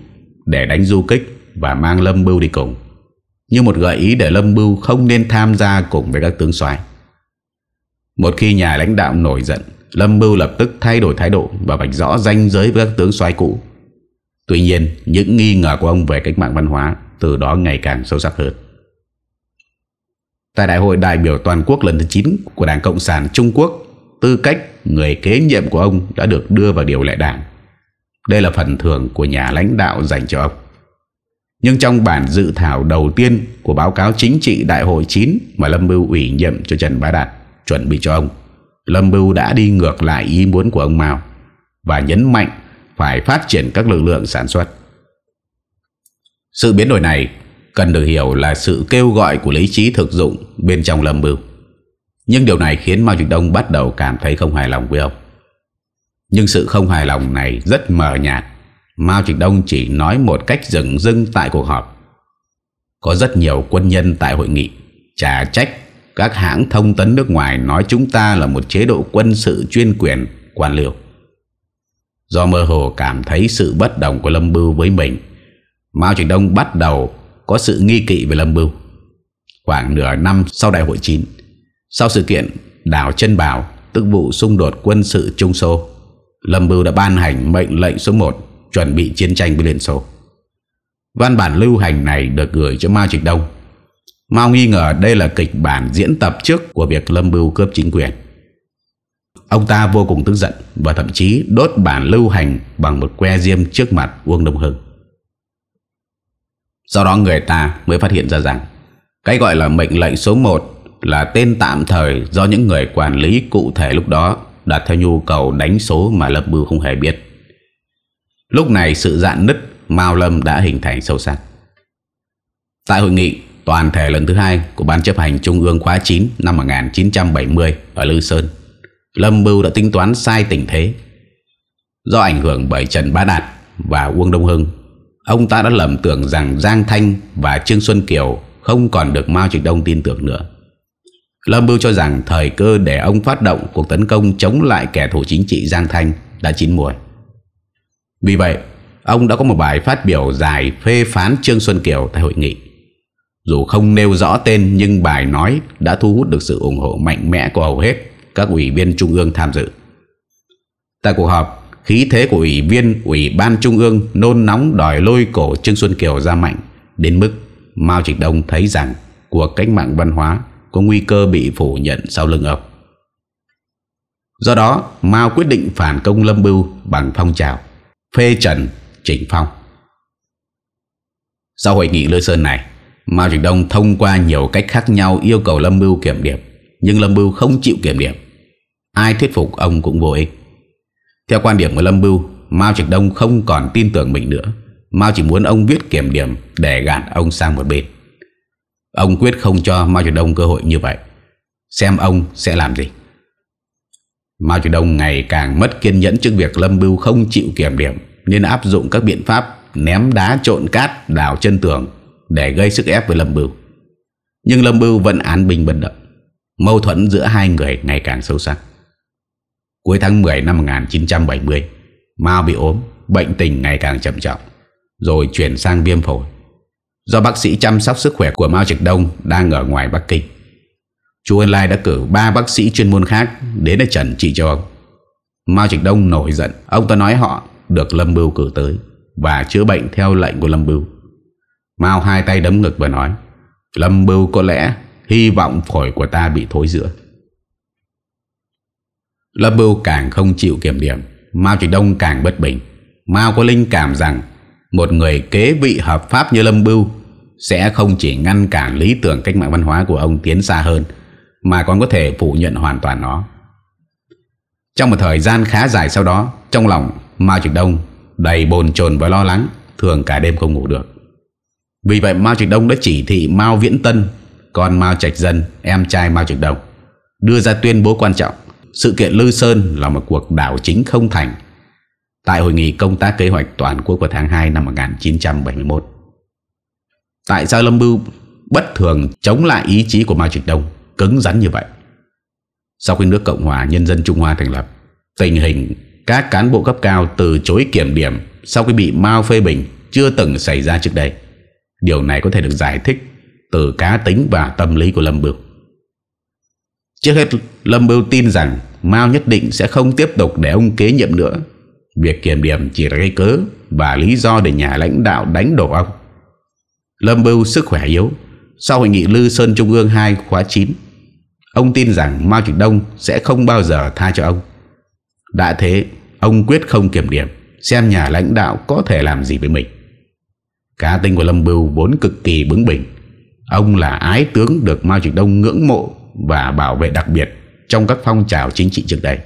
Speaker 1: Để đánh du kích Và mang Lâm Bưu đi cùng Như một gợi ý để Lâm Bưu không nên tham gia Cùng với các tướng soái Một khi nhà lãnh đạo nổi giận Lâm Bưu lập tức thay đổi thái độ Và vạch rõ ranh giới với các tướng soái cũ Tuy nhiên những nghi ngờ của ông Về cách mạng văn hóa Từ đó ngày càng sâu sắc hơn tại đại hội đại biểu toàn quốc lần thứ 9 của Đảng Cộng sản Trung Quốc, tư cách người kế nhiệm của ông đã được đưa vào điều lệ đảng. Đây là phần thưởng của nhà lãnh đạo dành cho ông. Nhưng trong bản dự thảo đầu tiên của báo cáo chính trị đại hội 9 mà Lâm Bưu ủy nhiệm cho Trần Bá Đạt chuẩn bị cho ông, Lâm Bưu đã đi ngược lại ý muốn của ông Mao và nhấn mạnh phải phát triển các lực lượng sản xuất. Sự biến đổi này cần được hiểu là sự kêu gọi của lý trí thực dụng bên trong lâm mưu. Nhưng điều này khiến Mao Trạch Đông bắt đầu cảm thấy không hài lòng với ông. Nhưng sự không hài lòng này rất mờ nhạt. Mao Trạch Đông chỉ nói một cách dừng dưng tại cuộc họp. Có rất nhiều quân nhân tại hội nghị trả trách các hãng thông tấn nước ngoài nói chúng ta là một chế độ quân sự chuyên quyền quan liêu. Do mơ hồ cảm thấy sự bất đồng của Lâm Bưu với mình, Mao Trạch Đông bắt đầu có sự nghi kỵ về Lâm Bưu. Khoảng nửa năm sau đại hội 9, sau sự kiện đảo chân bào tức vụ xung đột quân sự Trung Xô, Lâm Bưu đã ban hành mệnh lệnh số 1 chuẩn bị chiến tranh với Liên Xô. Văn bản lưu hành này được gửi cho Mao Trạch Đông. Mao nghi ngờ đây là kịch bản diễn tập trước của việc Lâm Bưu cướp chính quyền. Ông ta vô cùng tức giận và thậm chí đốt bản lưu hành bằng một que diêm trước mặt Uông Đông Hưng. Sau đó người ta mới phát hiện ra rằng cái gọi là mệnh lệnh số 1 là tên tạm thời do những người quản lý cụ thể lúc đó đặt theo nhu cầu đánh số mà Lâm Bưu không hề biết. Lúc này sự dạn nứt Mao Lâm đã hình thành sâu sắc. Tại hội nghị toàn thể lần thứ hai của Ban chấp hành Trung ương khóa 9 năm 1970 ở Lư Sơn, Lâm Bưu đã tính toán sai tình thế do ảnh hưởng bởi Trần Bá Đạt và Uông Đông Hưng Ông ta đã lầm tưởng rằng Giang Thanh và Trương Xuân Kiều không còn được Mao Trạch Đông tin tưởng nữa. Lâm Bưu cho rằng thời cơ để ông phát động cuộc tấn công chống lại kẻ thù chính trị Giang Thanh đã chín muồi. Vì vậy, ông đã có một bài phát biểu dài phê phán Trương Xuân Kiều tại hội nghị. Dù không nêu rõ tên nhưng bài nói đã thu hút được sự ủng hộ mạnh mẽ của hầu hết các ủy viên trung ương tham dự. Tại cuộc họp, Khí thế của ủy viên Ủy ban Trung ương nôn nóng đòi lôi cổ Trương Xuân Kiều ra mạnh Đến mức Mao Trịch Đông thấy rằng Cuộc cách mạng văn hóa Có nguy cơ bị phủ nhận sau lưng ông Do đó Mao quyết định phản công Lâm Bưu Bằng phong trào Phê Trần Chỉnh Phong Sau hội nghị Lê Sơn này Mao Trịch Đông thông qua nhiều cách khác nhau yêu cầu Lâm Bưu kiểm điểm, nhưng Lâm Bưu không chịu kiểm điểm. Ai thuyết phục ông cũng vô ích. Theo quan điểm của Lâm Bưu, Mao Trạch Đông không còn tin tưởng mình nữa. Mao chỉ muốn ông viết kiểm điểm để gạt ông sang một bên. Ông quyết không cho Mao Trạch Đông cơ hội như vậy. Xem ông sẽ làm gì. Mao Trạch Đông ngày càng mất kiên nhẫn trước việc Lâm Bưu không chịu kiểm điểm nên áp dụng các biện pháp ném đá trộn cát đào chân tường để gây sức ép với Lâm Bưu. Nhưng Lâm Bưu vẫn án bình bất động. Mâu thuẫn giữa hai người ngày càng sâu sắc. Cuối tháng 10 năm 1970 Mao bị ốm Bệnh tình ngày càng trầm trọng Rồi chuyển sang viêm phổi Do bác sĩ chăm sóc sức khỏe của Mao Trạch Đông Đang ở ngoài Bắc Kinh Chu Ân Lai đã cử ba bác sĩ chuyên môn khác Đến để trần trị cho ông Mao Trạch Đông nổi giận Ông ta nói họ được Lâm Bưu cử tới Và chữa bệnh theo lệnh của Lâm Bưu Mao hai tay đấm ngực và nói Lâm Bưu có lẽ hy vọng phổi của ta bị thối rữa Lâm bưu càng không chịu kiểm điểm Mao Trạch Đông càng bất bình Mao có linh cảm rằng Một người kế vị hợp pháp như Lâm Bưu Sẽ không chỉ ngăn cản lý tưởng cách mạng văn hóa của ông tiến xa hơn Mà còn có thể phủ nhận hoàn toàn nó Trong một thời gian khá dài sau đó Trong lòng Mao Trạch Đông đầy bồn chồn và lo lắng Thường cả đêm không ngủ được Vì vậy Mao Trạch Đông đã chỉ thị Mao Viễn Tân Con Mao Trạch Dân Em trai Mao Trạch Đông Đưa ra tuyên bố quan trọng sự kiện Lư Sơn là một cuộc đảo chính không thành tại hội nghị công tác kế hoạch toàn quốc vào tháng 2 năm 1971. Tại sao Lâm Bưu bất thường chống lại ý chí của Mao Trạch Đông cứng rắn như vậy? Sau khi nước Cộng hòa Nhân dân Trung Hoa thành lập, tình hình các cán bộ cấp cao từ chối kiểm điểm sau khi bị Mao phê bình chưa từng xảy ra trước đây. Điều này có thể được giải thích từ cá tính và tâm lý của Lâm Bưu. Trước hết, Lâm Bưu tin rằng Mao nhất định sẽ không tiếp tục để ông kế nhiệm nữa. Việc kiểm điểm chỉ là cái cớ và lý do để nhà lãnh đạo đánh đổ ông. Lâm Bưu sức khỏe yếu. Sau hội nghị Lư Sơn Trung ương 2 khóa 9, ông tin rằng Mao Trạch Đông sẽ không bao giờ tha cho ông. Đã thế, ông quyết không kiểm điểm, xem nhà lãnh đạo có thể làm gì với mình. Cá tính của Lâm Bưu vốn cực kỳ bướng bỉnh. Ông là ái tướng được Mao Trạch Đông ngưỡng mộ và bảo vệ đặc biệt trong các phong trào chính trị trước đây.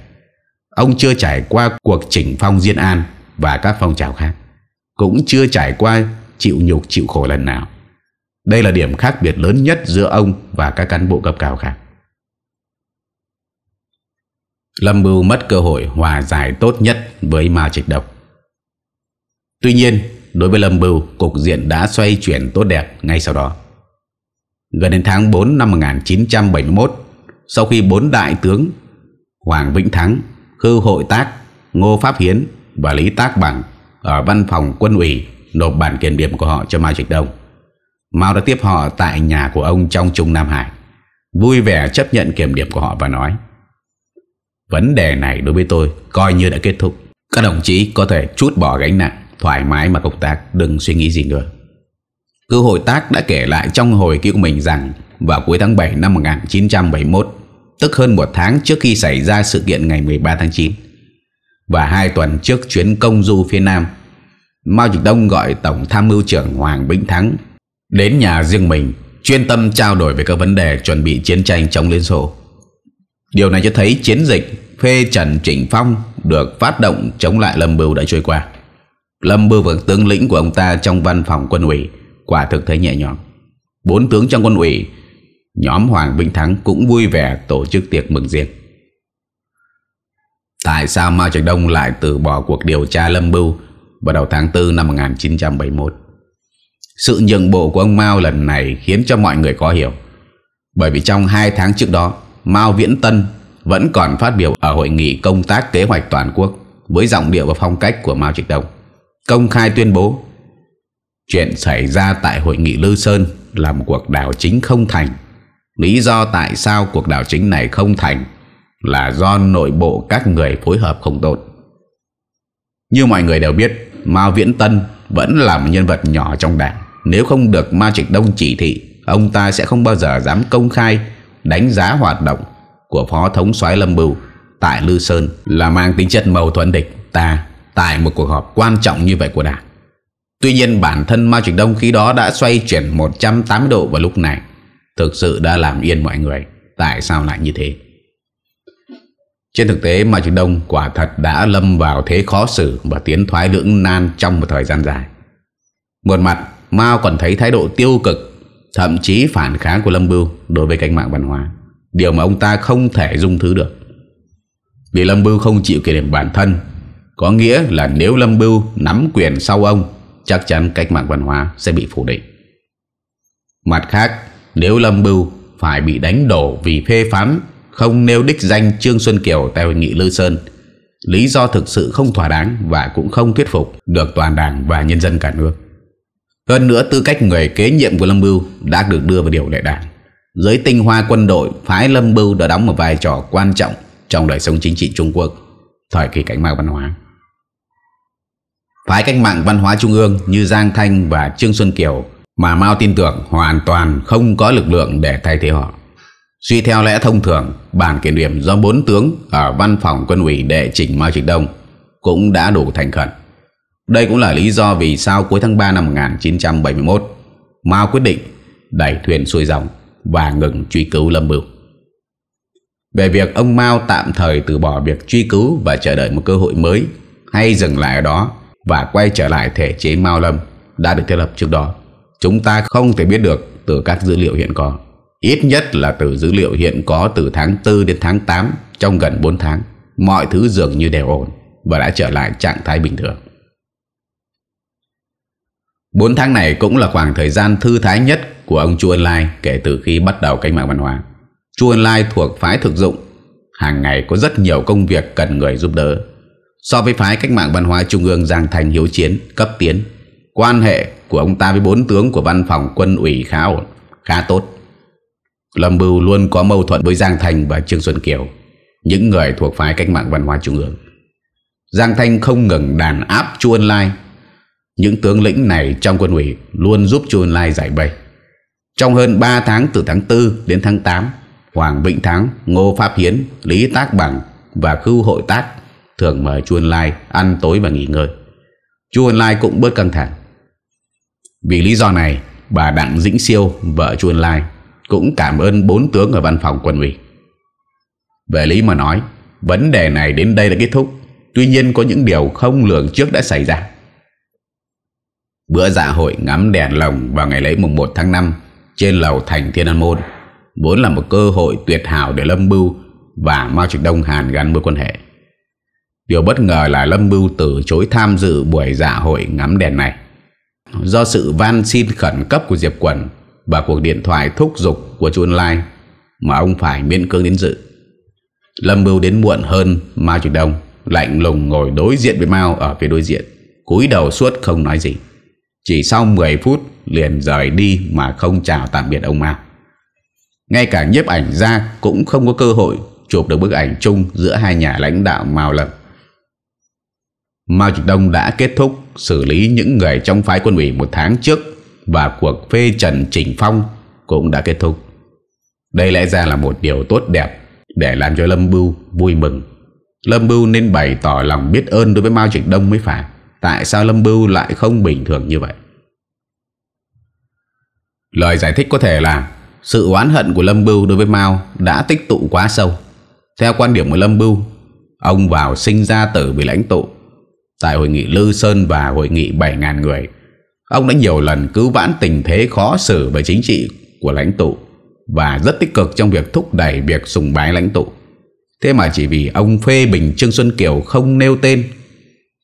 Speaker 1: Ông chưa trải qua cuộc chỉnh phong Diên An và các phong trào khác, cũng chưa trải qua chịu nhục chịu khổ lần nào. Đây là điểm khác biệt lớn nhất giữa ông và các cán bộ cấp cao khác. Lâm Bưu mất cơ hội hòa giải tốt nhất với Mao Trạch Độc. Tuy nhiên, đối với Lâm Bưu, cục diện đã xoay chuyển tốt đẹp ngay sau đó. Gần đến tháng 4 năm 1971, sau khi bốn đại tướng Hoàng Vĩnh Thắng, Khư Hội Tác, Ngô Pháp Hiến và Lý Tác Bằng ở văn phòng quân ủy nộp bản kiểm điểm của họ cho Mao Trạch Đông. Mao đã tiếp họ tại nhà của ông trong Trung Nam Hải, vui vẻ chấp nhận kiểm điểm của họ và nói Vấn đề này đối với tôi coi như đã kết thúc. Các đồng chí có thể chút bỏ gánh nặng, thoải mái mà công tác, đừng suy nghĩ gì nữa. Cư hội tác đã kể lại trong hồi ký của mình rằng vào cuối tháng 7 năm 1971, tức hơn một tháng trước khi xảy ra sự kiện ngày 13 tháng 9 và hai tuần trước chuyến công du phía Nam. Mao Trạch Đông gọi Tổng Tham mưu trưởng Hoàng Bính Thắng đến nhà riêng mình chuyên tâm trao đổi về các vấn đề chuẩn bị chiến tranh chống Liên Xô. Điều này cho thấy chiến dịch phê Trần Trịnh Phong được phát động chống lại Lâm Bưu đã trôi qua. Lâm Bưu và tướng lĩnh của ông ta trong văn phòng quân ủy quả thực thấy nhẹ nhõm. Bốn tướng trong quân ủy Nhóm Hoàng vĩnh Thắng cũng vui vẻ tổ chức tiệc mừng riêng Tại sao Mao Trạch Đông lại từ bỏ cuộc điều tra Lâm Bưu vào đầu tháng 4 năm 1971? Sự nhượng bộ của ông Mao lần này khiến cho mọi người khó hiểu. Bởi vì trong 2 tháng trước đó, Mao Viễn Tân vẫn còn phát biểu ở hội nghị công tác kế hoạch toàn quốc với giọng điệu và phong cách của Mao Trạch Đông. Công khai tuyên bố, chuyện xảy ra tại hội nghị Lư Sơn là một cuộc đảo chính không thành Lý do tại sao cuộc đảo chính này không thành là do nội bộ các người phối hợp không tốt. Như mọi người đều biết, Mao Viễn Tân vẫn là một nhân vật nhỏ trong đảng. Nếu không được Ma Trịch Đông chỉ thị, ông ta sẽ không bao giờ dám công khai đánh giá hoạt động của Phó Thống soái Lâm Bưu tại Lư Sơn là mang tính chất mâu thuẫn địch ta tại một cuộc họp quan trọng như vậy của đảng. Tuy nhiên bản thân Mao Trịch Đông khi đó đã xoay chuyển 180 độ vào lúc này thực sự đã làm yên mọi người. Tại sao lại như thế? Trên thực tế Mao Trạch Đông quả thật đã lâm vào thế khó xử và tiến thoái lưỡng nan trong một thời gian dài. Một mặt, Mao còn thấy thái độ tiêu cực, thậm chí phản kháng của Lâm Bưu đối với cách mạng văn hóa, điều mà ông ta không thể dung thứ được. Vì Lâm Bưu không chịu kỷ niệm bản thân, có nghĩa là nếu Lâm Bưu nắm quyền sau ông, chắc chắn cách mạng văn hóa sẽ bị phủ định. Mặt khác, nếu Lâm Bưu phải bị đánh đổ vì phê phán không nêu đích danh Trương Xuân Kiều tại hội nghị Lư Sơn, lý do thực sự không thỏa đáng và cũng không thuyết phục được toàn đảng và nhân dân cả nước. Hơn nữa tư cách người kế nhiệm của Lâm Bưu đã được đưa vào điều lệ đảng. Giới tinh hoa quân đội, phái Lâm Bưu đã đóng một vai trò quan trọng trong đời sống chính trị Trung Quốc thời kỳ cách mạng văn hóa. Phái cách mạng văn hóa trung ương như Giang Thanh và Trương Xuân Kiều mà Mao tin tưởng hoàn toàn không có lực lượng để thay thế họ. Suy theo lẽ thông thường, bản kiểm điểm do bốn tướng ở văn phòng quân ủy đệ trình Mao Trịnh Đông cũng đã đủ thành khẩn. Đây cũng là lý do vì sao cuối tháng 3 năm 1971, Mao quyết định đẩy thuyền xuôi dòng và ngừng truy cứu Lâm Bưu. Về việc ông Mao tạm thời từ bỏ việc truy cứu và chờ đợi một cơ hội mới hay dừng lại ở đó và quay trở lại thể chế Mao Lâm đã được thiết lập trước đó. Chúng ta không thể biết được từ các dữ liệu hiện có. Ít nhất là từ dữ liệu hiện có từ tháng 4 đến tháng 8 trong gần 4 tháng, mọi thứ dường như đều ổn và đã trở lại trạng thái bình thường. 4 tháng này cũng là khoảng thời gian thư thái nhất của ông Chu Ân Lai kể từ khi bắt đầu cách mạng văn hóa. Chu Ân Lai thuộc phái thực dụng, hàng ngày có rất nhiều công việc cần người giúp đỡ. So với phái cách mạng văn hóa trung ương Giang Thành Hiếu Chiến, cấp tiến quan hệ của ông ta với bốn tướng của văn phòng quân ủy khá ổn, khá tốt. Lâm Bưu luôn có mâu thuẫn với Giang Thành và Trương Xuân Kiều, những người thuộc phái cách mạng văn hóa trung ương. Giang Thành không ngừng đàn áp Chu Ân Lai. Những tướng lĩnh này trong quân ủy luôn giúp Chu Ân Lai giải bày. Trong hơn 3 tháng từ tháng 4 đến tháng 8, Hoàng Vĩnh Thắng, Ngô Pháp Hiến, Lý Tác Bằng và Khưu Hội Tác thường mời Chu Ân Lai ăn tối và nghỉ ngơi. Chu Ân Lai cũng bớt căng thẳng. Vì lý do này, bà Đặng Dĩnh Siêu, vợ Chu Ân Lai, cũng cảm ơn bốn tướng ở văn phòng quân ủy. Về lý mà nói, vấn đề này đến đây đã kết thúc. Tuy nhiên có những điều không lường trước đã xảy ra. Bữa dạ hội ngắm đèn lồng vào ngày lễ mùng 1 tháng 5 trên lầu thành Thiên An Môn vốn là một cơ hội tuyệt hảo để Lâm Bưu và Mao Trạch Đông hàn gắn mối quan hệ. Điều bất ngờ là Lâm Bưu từ chối tham dự buổi dạ hội ngắm đèn này. Do sự van xin khẩn cấp của Diệp Quẩn Và cuộc điện thoại thúc giục của Chu Lai Mà ông phải miễn cưỡng đến dự Lâm Bưu đến muộn hơn Mao Trạch Đông Lạnh lùng ngồi đối diện với Mao ở phía đối diện cúi đầu suốt không nói gì Chỉ sau 10 phút liền rời đi mà không chào tạm biệt ông Mao Ngay cả nhiếp ảnh ra cũng không có cơ hội chụp được bức ảnh chung giữa hai nhà lãnh đạo Mao Lâm Mao Trạch Đông đã kết thúc xử lý những người trong phái quân ủy một tháng trước và cuộc phê trần Trình Phong cũng đã kết thúc. Đây lẽ ra là một điều tốt đẹp để làm cho Lâm Bưu vui mừng. Lâm Bưu nên bày tỏ lòng biết ơn đối với Mao Trạch Đông mới phải. Tại sao Lâm Bưu lại không bình thường như vậy? Lời giải thích có thể là sự oán hận của Lâm Bưu đối với Mao đã tích tụ quá sâu. Theo quan điểm của Lâm Bưu, ông vào sinh ra tử vì lãnh tụ tại hội nghị Lư Sơn và hội nghị 7.000 người. Ông đã nhiều lần cứu vãn tình thế khó xử về chính trị của lãnh tụ và rất tích cực trong việc thúc đẩy việc sùng bái lãnh tụ. Thế mà chỉ vì ông phê bình Trương Xuân Kiều không nêu tên,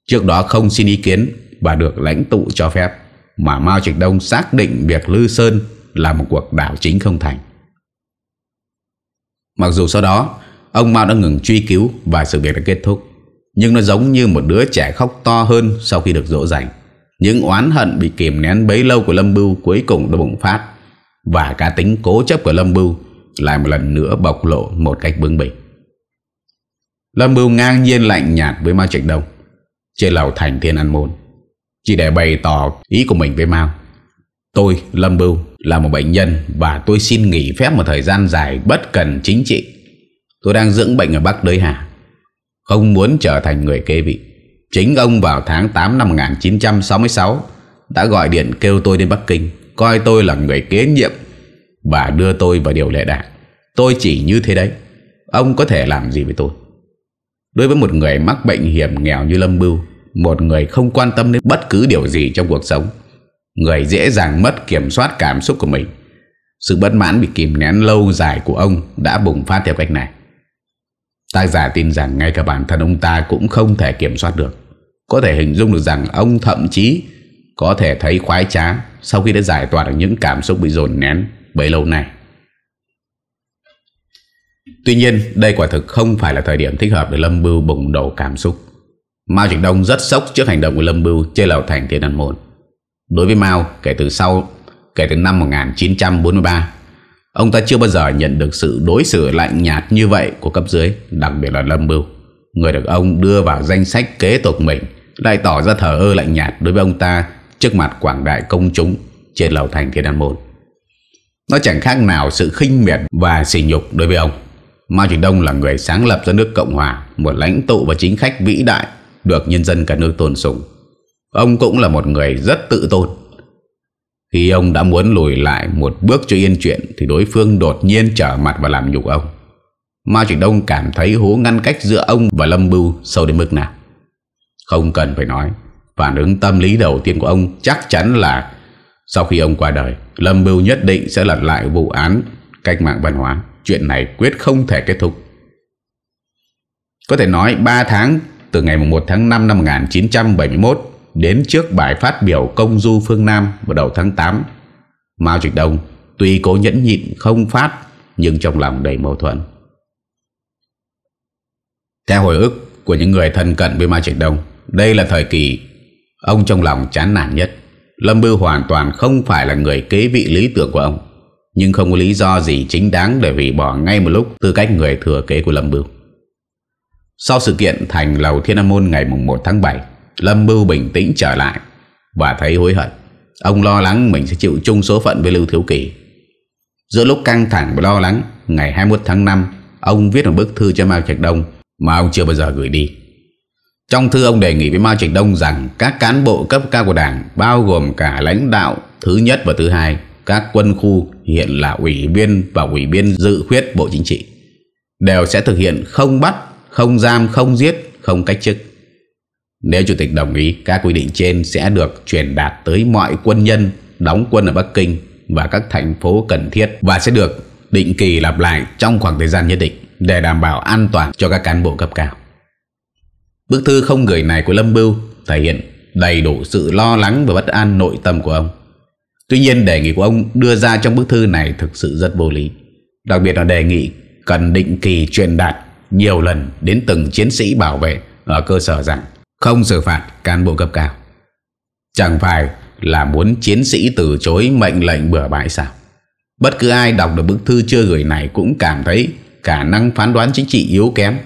Speaker 1: trước đó không xin ý kiến và được lãnh tụ cho phép, mà Mao Trạch Đông xác định việc Lư Sơn là một cuộc đảo chính không thành. Mặc dù sau đó, ông Mao đã ngừng truy cứu và sự việc đã kết thúc nhưng nó giống như một đứa trẻ khóc to hơn sau khi được dỗ dành. Những oán hận bị kìm nén bấy lâu của Lâm Bưu cuối cùng đã bùng phát và cá tính cố chấp của Lâm Bưu lại một lần nữa bộc lộ một cách bướng bỉnh. Lâm Bưu ngang nhiên lạnh nhạt với Mao Trạch Đông trên lầu thành thiên ăn môn chỉ để bày tỏ ý của mình với Mao. Tôi, Lâm Bưu, là một bệnh nhân và tôi xin nghỉ phép một thời gian dài bất cần chính trị. Tôi đang dưỡng bệnh ở Bắc Đới Hà. Không muốn trở thành người kế vị Chính ông vào tháng 8 năm 1966 Đã gọi điện kêu tôi đến Bắc Kinh Coi tôi là người kế nhiệm Và đưa tôi vào điều lệ đảng Tôi chỉ như thế đấy Ông có thể làm gì với tôi Đối với một người mắc bệnh hiểm nghèo như Lâm Bưu Một người không quan tâm đến bất cứ điều gì trong cuộc sống Người dễ dàng mất kiểm soát cảm xúc của mình Sự bất mãn bị kìm nén lâu dài của ông đã bùng phát theo cách này Tác giả tin rằng ngay cả bản thân ông ta cũng không thể kiểm soát được. Có thể hình dung được rằng ông thậm chí có thể thấy khoái trá sau khi đã giải tỏa được những cảm xúc bị dồn nén bấy lâu nay. Tuy nhiên, đây quả thực không phải là thời điểm thích hợp để Lâm Bưu bùng nổ cảm xúc. Mao Trịnh Đông rất sốc trước hành động của Lâm Bưu trên lầu thành Thiên An Môn. Đối với Mao, kể từ sau, kể từ năm 1943, Ông ta chưa bao giờ nhận được sự đối xử lạnh nhạt như vậy của cấp dưới, đặc biệt là Lâm Bưu. Người được ông đưa vào danh sách kế tục mình lại tỏ ra thờ ơ lạnh nhạt đối với ông ta trước mặt quảng đại công chúng trên lầu thành Thiên An Môn. Nó chẳng khác nào sự khinh miệt và sỉ nhục đối với ông. Mao Trạch Đông là người sáng lập ra nước Cộng Hòa, một lãnh tụ và chính khách vĩ đại được nhân dân cả nước tôn sùng. Ông cũng là một người rất tự tôn khi ông đã muốn lùi lại một bước cho yên chuyện thì đối phương đột nhiên trở mặt và làm nhục ông. Mao Trịnh Đông cảm thấy hố ngăn cách giữa ông và Lâm Bưu sâu đến mức nào. Không cần phải nói, phản ứng tâm lý đầu tiên của ông chắc chắn là sau khi ông qua đời, Lâm Bưu nhất định sẽ lật lại vụ án cách mạng văn hóa. Chuyện này quyết không thể kết thúc. Có thể nói 3 tháng từ ngày 1 tháng 5 năm 1971 đến trước bài phát biểu công du phương Nam vào đầu tháng 8. Mao Trạch Đông tuy cố nhẫn nhịn không phát nhưng trong lòng đầy mâu thuẫn. Theo hồi ức của những người thân cận với Mao Trạch Đông, đây là thời kỳ ông trong lòng chán nản nhất. Lâm Bưu hoàn toàn không phải là người kế vị lý tưởng của ông, nhưng không có lý do gì chính đáng để hủy bỏ ngay một lúc tư cách người thừa kế của Lâm Bưu. Sau sự kiện thành lầu Thiên An Môn ngày 1 tháng 7, Lâm Bưu bình tĩnh trở lại Và thấy hối hận Ông lo lắng mình sẽ chịu chung số phận với Lưu Thiếu Kỳ Giữa lúc căng thẳng và lo lắng Ngày 21 tháng 5 Ông viết một bức thư cho Mao Trạch Đông Mà ông chưa bao giờ gửi đi Trong thư ông đề nghị với Mao Trạch Đông rằng Các cán bộ cấp cao của đảng Bao gồm cả lãnh đạo thứ nhất và thứ hai Các quân khu hiện là ủy viên Và ủy viên dự khuyết Bộ Chính trị Đều sẽ thực hiện không bắt Không giam, không giết, không cách chức nếu Chủ tịch đồng ý, các quy định trên sẽ được truyền đạt tới mọi quân nhân đóng quân ở Bắc Kinh và các thành phố cần thiết và sẽ được định kỳ lặp lại trong khoảng thời gian nhất định để đảm bảo an toàn cho các cán bộ cấp cao. Bức thư không gửi này của Lâm Bưu thể hiện đầy đủ sự lo lắng và bất an nội tâm của ông. Tuy nhiên đề nghị của ông đưa ra trong bức thư này thực sự rất vô lý. Đặc biệt là đề nghị cần định kỳ truyền đạt nhiều lần đến từng chiến sĩ bảo vệ ở cơ sở rằng không xử phạt cán bộ cấp cao Chẳng phải là muốn chiến sĩ từ chối mệnh lệnh bừa bãi sao Bất cứ ai đọc được bức thư chưa gửi này cũng cảm thấy khả năng phán đoán chính trị yếu kém,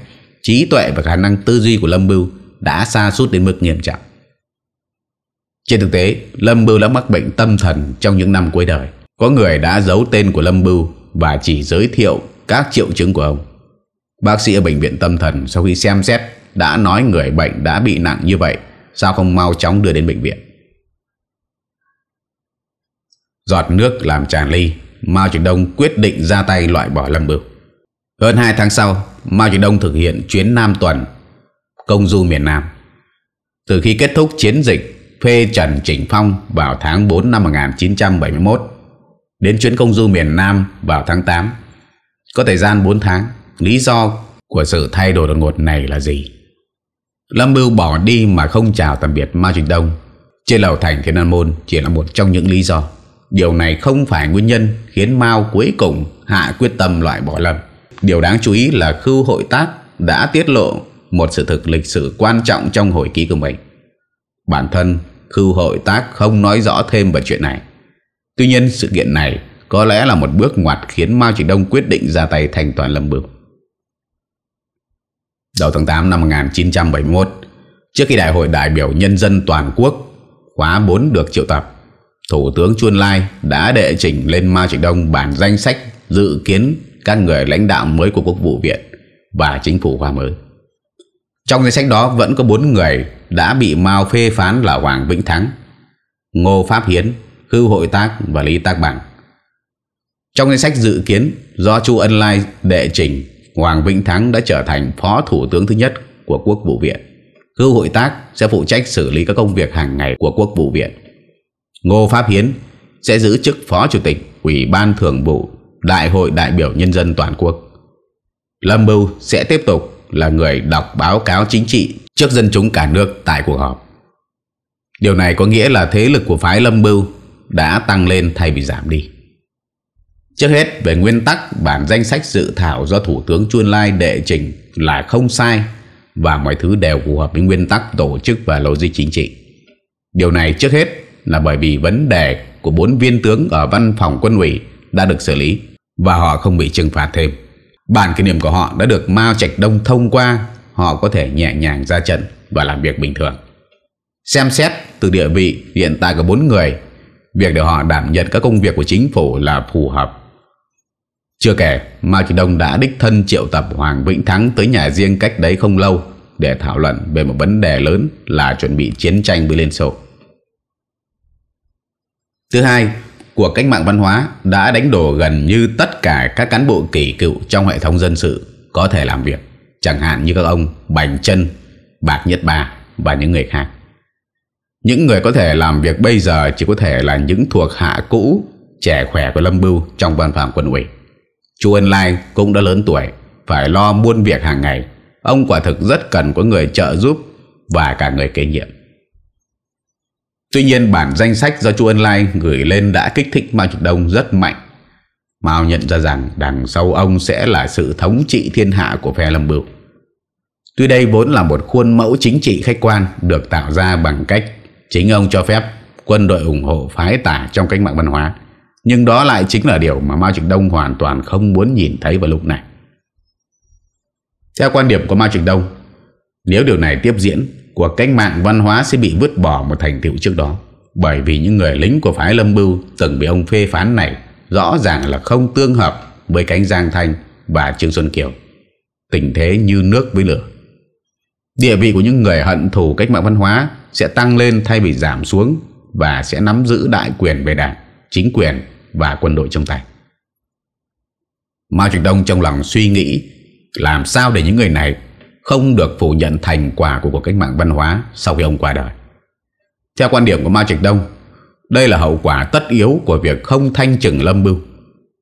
Speaker 1: trí tuệ và khả năng tư duy của Lâm Bưu đã xa sút đến mức nghiêm trọng. Trên thực tế, Lâm Bưu đã mắc bệnh tâm thần trong những năm cuối đời. Có người đã giấu tên của Lâm Bưu và chỉ giới thiệu các triệu chứng của ông. Bác sĩ ở bệnh viện tâm thần sau khi xem xét đã nói người bệnh đã bị nặng như vậy, sao không mau chóng đưa đến bệnh viện. Giọt nước làm tràn ly, Mao Trạch Đông quyết định ra tay loại bỏ Lâm Bưu. Hơn 2 tháng sau, Mao Trạch Đông thực hiện chuyến Nam tuần, công du miền Nam. Từ khi kết thúc chiến dịch, phê Trần Chỉnh Phong vào tháng 4 năm 1971, đến chuyến công du miền Nam vào tháng 8, có thời gian 4 tháng. Lý do của sự thay đổi đột ngột này là gì Lâm Bưu bỏ đi mà không chào tạm biệt ma Trịnh Đông Trên lầu thành Thiên An Môn chỉ là một trong những lý do Điều này không phải nguyên nhân khiến Mao cuối cùng hạ quyết tâm loại bỏ Lâm Điều đáng chú ý là khu hội tác đã tiết lộ một sự thực lịch sử quan trọng trong hồi ký của mình Bản thân khu hội tác không nói rõ thêm về chuyện này Tuy nhiên sự kiện này có lẽ là một bước ngoặt khiến Mao Trịnh Đông quyết định ra tay thành toàn Lâm Bưu Đầu tháng 8 năm 1971 Trước khi đại hội đại biểu nhân dân toàn quốc Khóa 4 được triệu tập Thủ tướng Chuân Lai đã đệ trình lên Mao Trạch Đông bản danh sách dự kiến các người lãnh đạo mới của Quốc vụ Viện và chính phủ khoa mới. Trong danh sách đó vẫn có 4 người đã bị Mao phê phán là Hoàng Vĩnh Thắng, Ngô Pháp Hiến, Hưu Hội Tác và Lý Tác Bằng. Trong danh sách dự kiến do Chu Ân Lai đệ trình Hoàng Vĩnh Thắng đã trở thành phó thủ tướng thứ nhất của Quốc vụ Viện. Hưu hội tác sẽ phụ trách xử lý các công việc hàng ngày của Quốc vụ Viện. Ngô Pháp Hiến sẽ giữ chức phó chủ tịch Ủy ban Thường vụ Đại hội đại biểu nhân dân toàn quốc. Lâm Bưu sẽ tiếp tục là người đọc báo cáo chính trị trước dân chúng cả nước tại cuộc họp. Điều này có nghĩa là thế lực của phái Lâm Bưu đã tăng lên thay vì giảm đi. Trước hết về nguyên tắc bản danh sách dự thảo do Thủ tướng Chuân Lai đệ trình là không sai và mọi thứ đều phù hợp với nguyên tắc tổ chức và logic chính trị. Điều này trước hết là bởi vì vấn đề của bốn viên tướng ở văn phòng quân ủy đã được xử lý và họ không bị trừng phạt thêm. Bản kỷ niệm của họ đã được Mao Trạch Đông thông qua, họ có thể nhẹ nhàng ra trận và làm việc bình thường. Xem xét từ địa vị hiện tại của bốn người, việc để họ đảm nhận các công việc của chính phủ là phù hợp chưa kể, Mao Chỉ Đông đã đích thân triệu tập Hoàng Vĩnh Thắng tới nhà riêng cách đấy không lâu để thảo luận về một vấn đề lớn là chuẩn bị chiến tranh với Liên Xô. Thứ hai, cuộc cách mạng văn hóa đã đánh đổ gần như tất cả các cán bộ kỷ cựu trong hệ thống dân sự có thể làm việc, chẳng hạn như các ông Bành Chân, Bạc Nhất Bà và những người khác. Những người có thể làm việc bây giờ chỉ có thể là những thuộc hạ cũ, trẻ khỏe của Lâm Bưu trong văn phòng quân ủy. Chu Ân Lai cũng đã lớn tuổi Phải lo muôn việc hàng ngày Ông quả thực rất cần có người trợ giúp Và cả người kế nhiệm Tuy nhiên bản danh sách do Chu Ân Lai gửi lên đã kích thích Mao Trạch Đông rất mạnh. Mao nhận ra rằng đằng sau ông sẽ là sự thống trị thiên hạ của phe Lâm Bưu. Tuy đây vốn là một khuôn mẫu chính trị khách quan được tạo ra bằng cách chính ông cho phép quân đội ủng hộ phái tả trong cách mạng văn hóa. Nhưng đó lại chính là điều mà Mao Trạch Đông hoàn toàn không muốn nhìn thấy vào lúc này. Theo quan điểm của Mao Trạch Đông, nếu điều này tiếp diễn, cuộc cách mạng văn hóa sẽ bị vứt bỏ một thành tựu trước đó. Bởi vì những người lính của phái Lâm Bưu từng bị ông phê phán này rõ ràng là không tương hợp với cánh Giang Thanh và Trương Xuân Kiều. Tình thế như nước với lửa. Địa vị của những người hận thù cách mạng văn hóa sẽ tăng lên thay vì giảm xuống và sẽ nắm giữ đại quyền về đảng chính quyền và quân đội trong tay. Mao Trạch Đông trong lòng suy nghĩ làm sao để những người này không được phủ nhận thành quả của cuộc cách mạng văn hóa sau khi ông qua đời. Theo quan điểm của Mao Trạch Đông, đây là hậu quả tất yếu của việc không thanh trừng Lâm Bưu.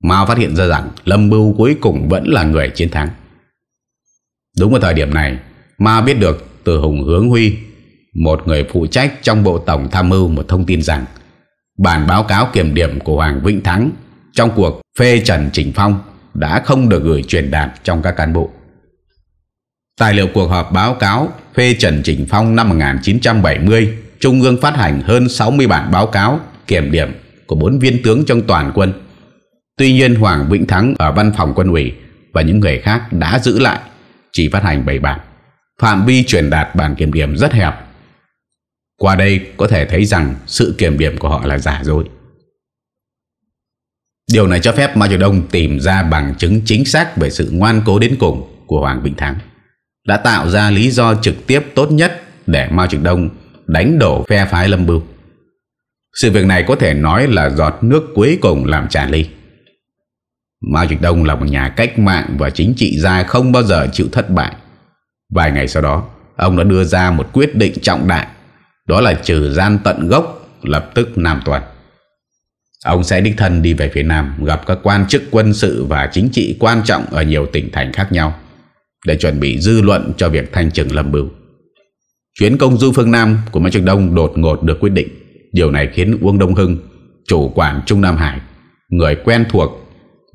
Speaker 1: Mao phát hiện ra rằng Lâm Bưu cuối cùng vẫn là người chiến thắng. Đúng vào thời điểm này, Mao biết được từ Hùng Hướng Huy, một người phụ trách trong Bộ Tổng Tham mưu một thông tin rằng Bản báo cáo kiểm điểm của Hoàng Vĩnh Thắng trong cuộc phê Trần Trình Phong đã không được gửi truyền đạt trong các cán bộ. Tài liệu cuộc họp báo cáo phê Trần Trình Phong năm 1970, Trung ương phát hành hơn 60 bản báo cáo kiểm điểm của bốn viên tướng trong toàn quân. Tuy nhiên Hoàng Vĩnh Thắng ở văn phòng quân ủy và những người khác đã giữ lại, chỉ phát hành 7 bản. Phạm vi truyền đạt bản kiểm điểm rất hẹp qua đây có thể thấy rằng sự kiểm điểm của họ là giả dối. Điều này cho phép Mao Trạch Đông tìm ra bằng chứng chính xác về sự ngoan cố đến cùng của Hoàng Vĩnh Thắng, đã tạo ra lý do trực tiếp tốt nhất để Mao Trạch Đông đánh đổ phe phái Lâm Bưu. Sự việc này có thể nói là giọt nước cuối cùng làm trà ly. Mao Trạch Đông là một nhà cách mạng và chính trị gia không bao giờ chịu thất bại. Vài ngày sau đó, ông đã đưa ra một quyết định trọng đại đó là trừ gian tận gốc Lập tức Nam Toàn Ông sẽ đích thân đi về phía Nam Gặp các quan chức quân sự và chính trị quan trọng Ở nhiều tỉnh thành khác nhau Để chuẩn bị dư luận cho việc thanh trừng lâm bưu Chuyến công du phương Nam của Mai Trạch Đông đột ngột được quyết định Điều này khiến Uông Đông Hưng Chủ quản Trung Nam Hải Người quen thuộc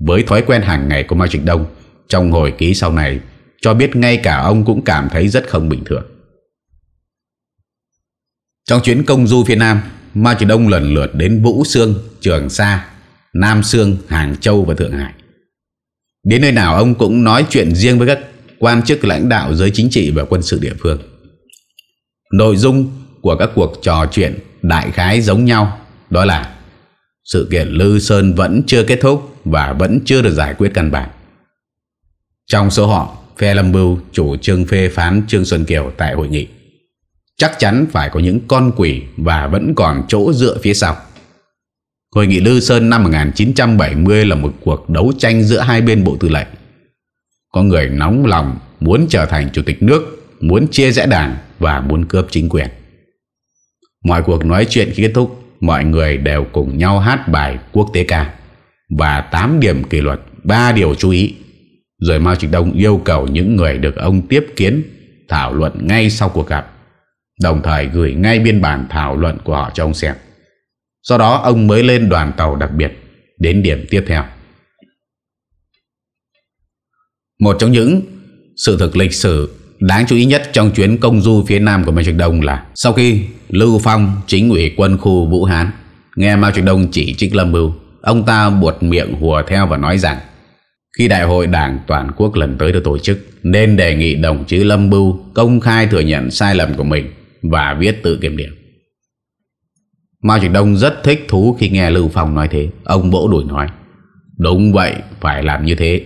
Speaker 1: với thói quen hàng ngày của Mai Trạch Đông Trong hồi ký sau này Cho biết ngay cả ông cũng cảm thấy rất không bình thường trong chuyến công du phía Nam, Mao Trạch Đông lần lượt đến Vũ Sương, Trường Sa, Nam Sương, Hàng Châu và Thượng Hải. Đến nơi nào ông cũng nói chuyện riêng với các quan chức lãnh đạo giới chính trị và quân sự địa phương. Nội dung của các cuộc trò chuyện đại khái giống nhau, đó là sự kiện Lư Sơn vẫn chưa kết thúc và vẫn chưa được giải quyết căn bản. Trong số họ, phe Lâm Bưu chủ trương phê phán Trương Xuân Kiều tại hội nghị chắc chắn phải có những con quỷ và vẫn còn chỗ dựa phía sau. Hội nghị Lư Sơn năm 1970 là một cuộc đấu tranh giữa hai bên bộ tư lệnh. Có người nóng lòng muốn trở thành chủ tịch nước, muốn chia rẽ đảng và muốn cướp chính quyền. Mọi cuộc nói chuyện khi kết thúc, mọi người đều cùng nhau hát bài quốc tế ca và 8 điểm kỷ luật, 3 điều chú ý. Rồi Mao Trạch Đông yêu cầu những người được ông tiếp kiến thảo luận ngay sau cuộc gặp Đồng thời gửi ngay biên bản thảo luận của họ cho ông xem Sau đó ông mới lên đoàn tàu đặc biệt Đến điểm tiếp theo Một trong những sự thực lịch sử đáng chú ý nhất trong chuyến công du phía nam của Mao Trạch Đông là sau khi Lưu Phong, chính ủy quân khu Vũ Hán, nghe Mao Trạch Đông chỉ trích Lâm Bưu, ông ta buột miệng hùa theo và nói rằng khi đại hội đảng toàn quốc lần tới được tổ chức nên đề nghị đồng chí Lâm Bưu công khai thừa nhận sai lầm của mình và viết tự kiểm điểm. Mao Trạch Đông rất thích thú khi nghe Lưu Phong nói thế. Ông vỗ đuổi nói, đúng vậy, phải làm như thế.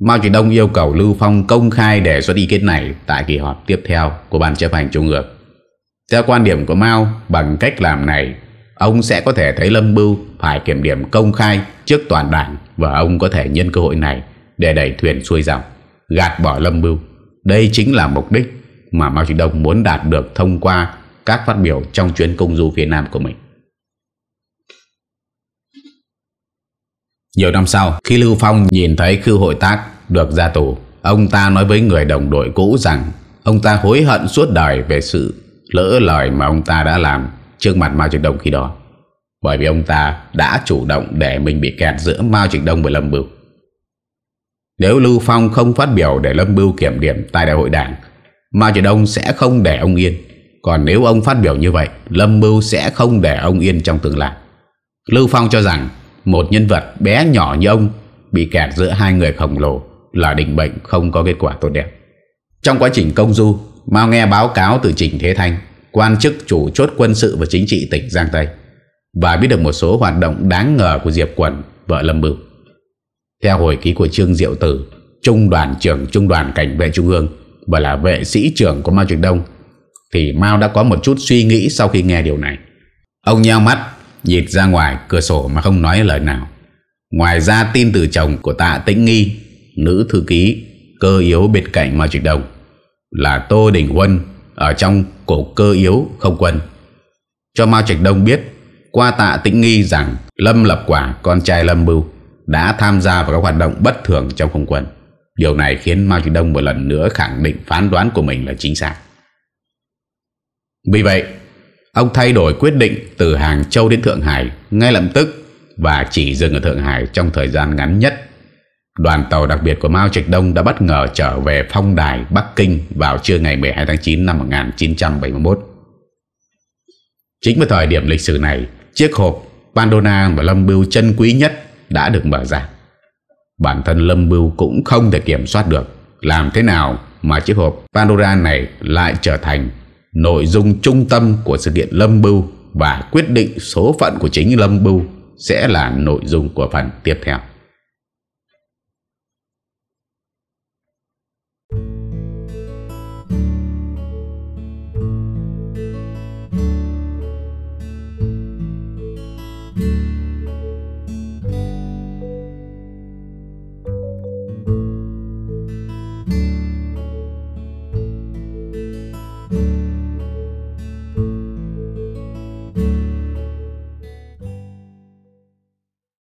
Speaker 1: Mao Trạch Đông yêu cầu Lưu Phong công khai đề xuất ý kiến này tại kỳ họp tiếp theo của Ban chấp hành Trung ương. Theo quan điểm của Mao, bằng cách làm này, ông sẽ có thể thấy Lâm Bưu phải kiểm điểm công khai trước toàn đảng và ông có thể nhân cơ hội này để đẩy thuyền xuôi dòng, gạt bỏ Lâm Bưu. Đây chính là mục đích mà Mao Trạch Đông muốn đạt được thông qua các phát biểu trong chuyến công du phía Nam của mình. Nhiều năm sau, khi Lưu Phong nhìn thấy Khưu Hội Tác được ra tù, ông ta nói với người đồng đội cũ rằng ông ta hối hận suốt đời về sự lỡ lời mà ông ta đã làm trước mặt Mao Trạch Đông khi đó. Bởi vì ông ta đã chủ động để mình bị kẹt giữa Mao Trạch Đông và Lâm Bưu. Nếu Lưu Phong không phát biểu để Lâm Bưu kiểm điểm tại đại hội đảng, mà Trạch Đông sẽ không để ông yên Còn nếu ông phát biểu như vậy Lâm Mưu sẽ không để ông yên trong tương lai Lưu Phong cho rằng Một nhân vật bé nhỏ như ông Bị kẹt giữa hai người khổng lồ Là định bệnh không có kết quả tốt đẹp Trong quá trình công du Mao nghe báo cáo từ Trình Thế Thanh Quan chức chủ chốt quân sự và chính trị tỉnh Giang Tây Và biết được một số hoạt động đáng ngờ của Diệp Quần Vợ Lâm Mưu Theo hồi ký của Trương Diệu Tử Trung đoàn trưởng Trung đoàn Cảnh vệ Trung ương và là vệ sĩ trưởng của Mao Trạch Đông thì Mao đã có một chút suy nghĩ sau khi nghe điều này. Ông nheo mắt, nhìn ra ngoài cửa sổ mà không nói lời nào. Ngoài ra tin từ chồng của tạ Tĩnh Nghi, nữ thư ký, cơ yếu bên cạnh Mao Trạch Đông là Tô Đình Huân ở trong cổ cơ yếu không quân. Cho Mao Trạch Đông biết qua tạ Tĩnh Nghi rằng Lâm Lập Quả, con trai Lâm Bưu, đã tham gia vào các hoạt động bất thường trong không quân. Điều này khiến Mao Trạch Đông một lần nữa khẳng định phán đoán của mình là chính xác. Vì vậy, ông thay đổi quyết định từ Hàng Châu đến Thượng Hải ngay lập tức và chỉ dừng ở Thượng Hải trong thời gian ngắn nhất. Đoàn tàu đặc biệt của Mao Trạch Đông đã bất ngờ trở về Phong Đài, Bắc Kinh vào trưa ngày 12 tháng 9 năm 1971. Chính vào thời điểm lịch sử này, chiếc hộp Pandora và Lâm Bưu chân quý nhất đã được mở ra. Bản thân Lâm Bưu cũng không thể kiểm soát được Làm thế nào mà chiếc hộp Pandora này lại trở thành Nội dung trung tâm của sự kiện Lâm Bưu Và quyết định số phận của chính Lâm Bưu Sẽ là nội dung của phần tiếp theo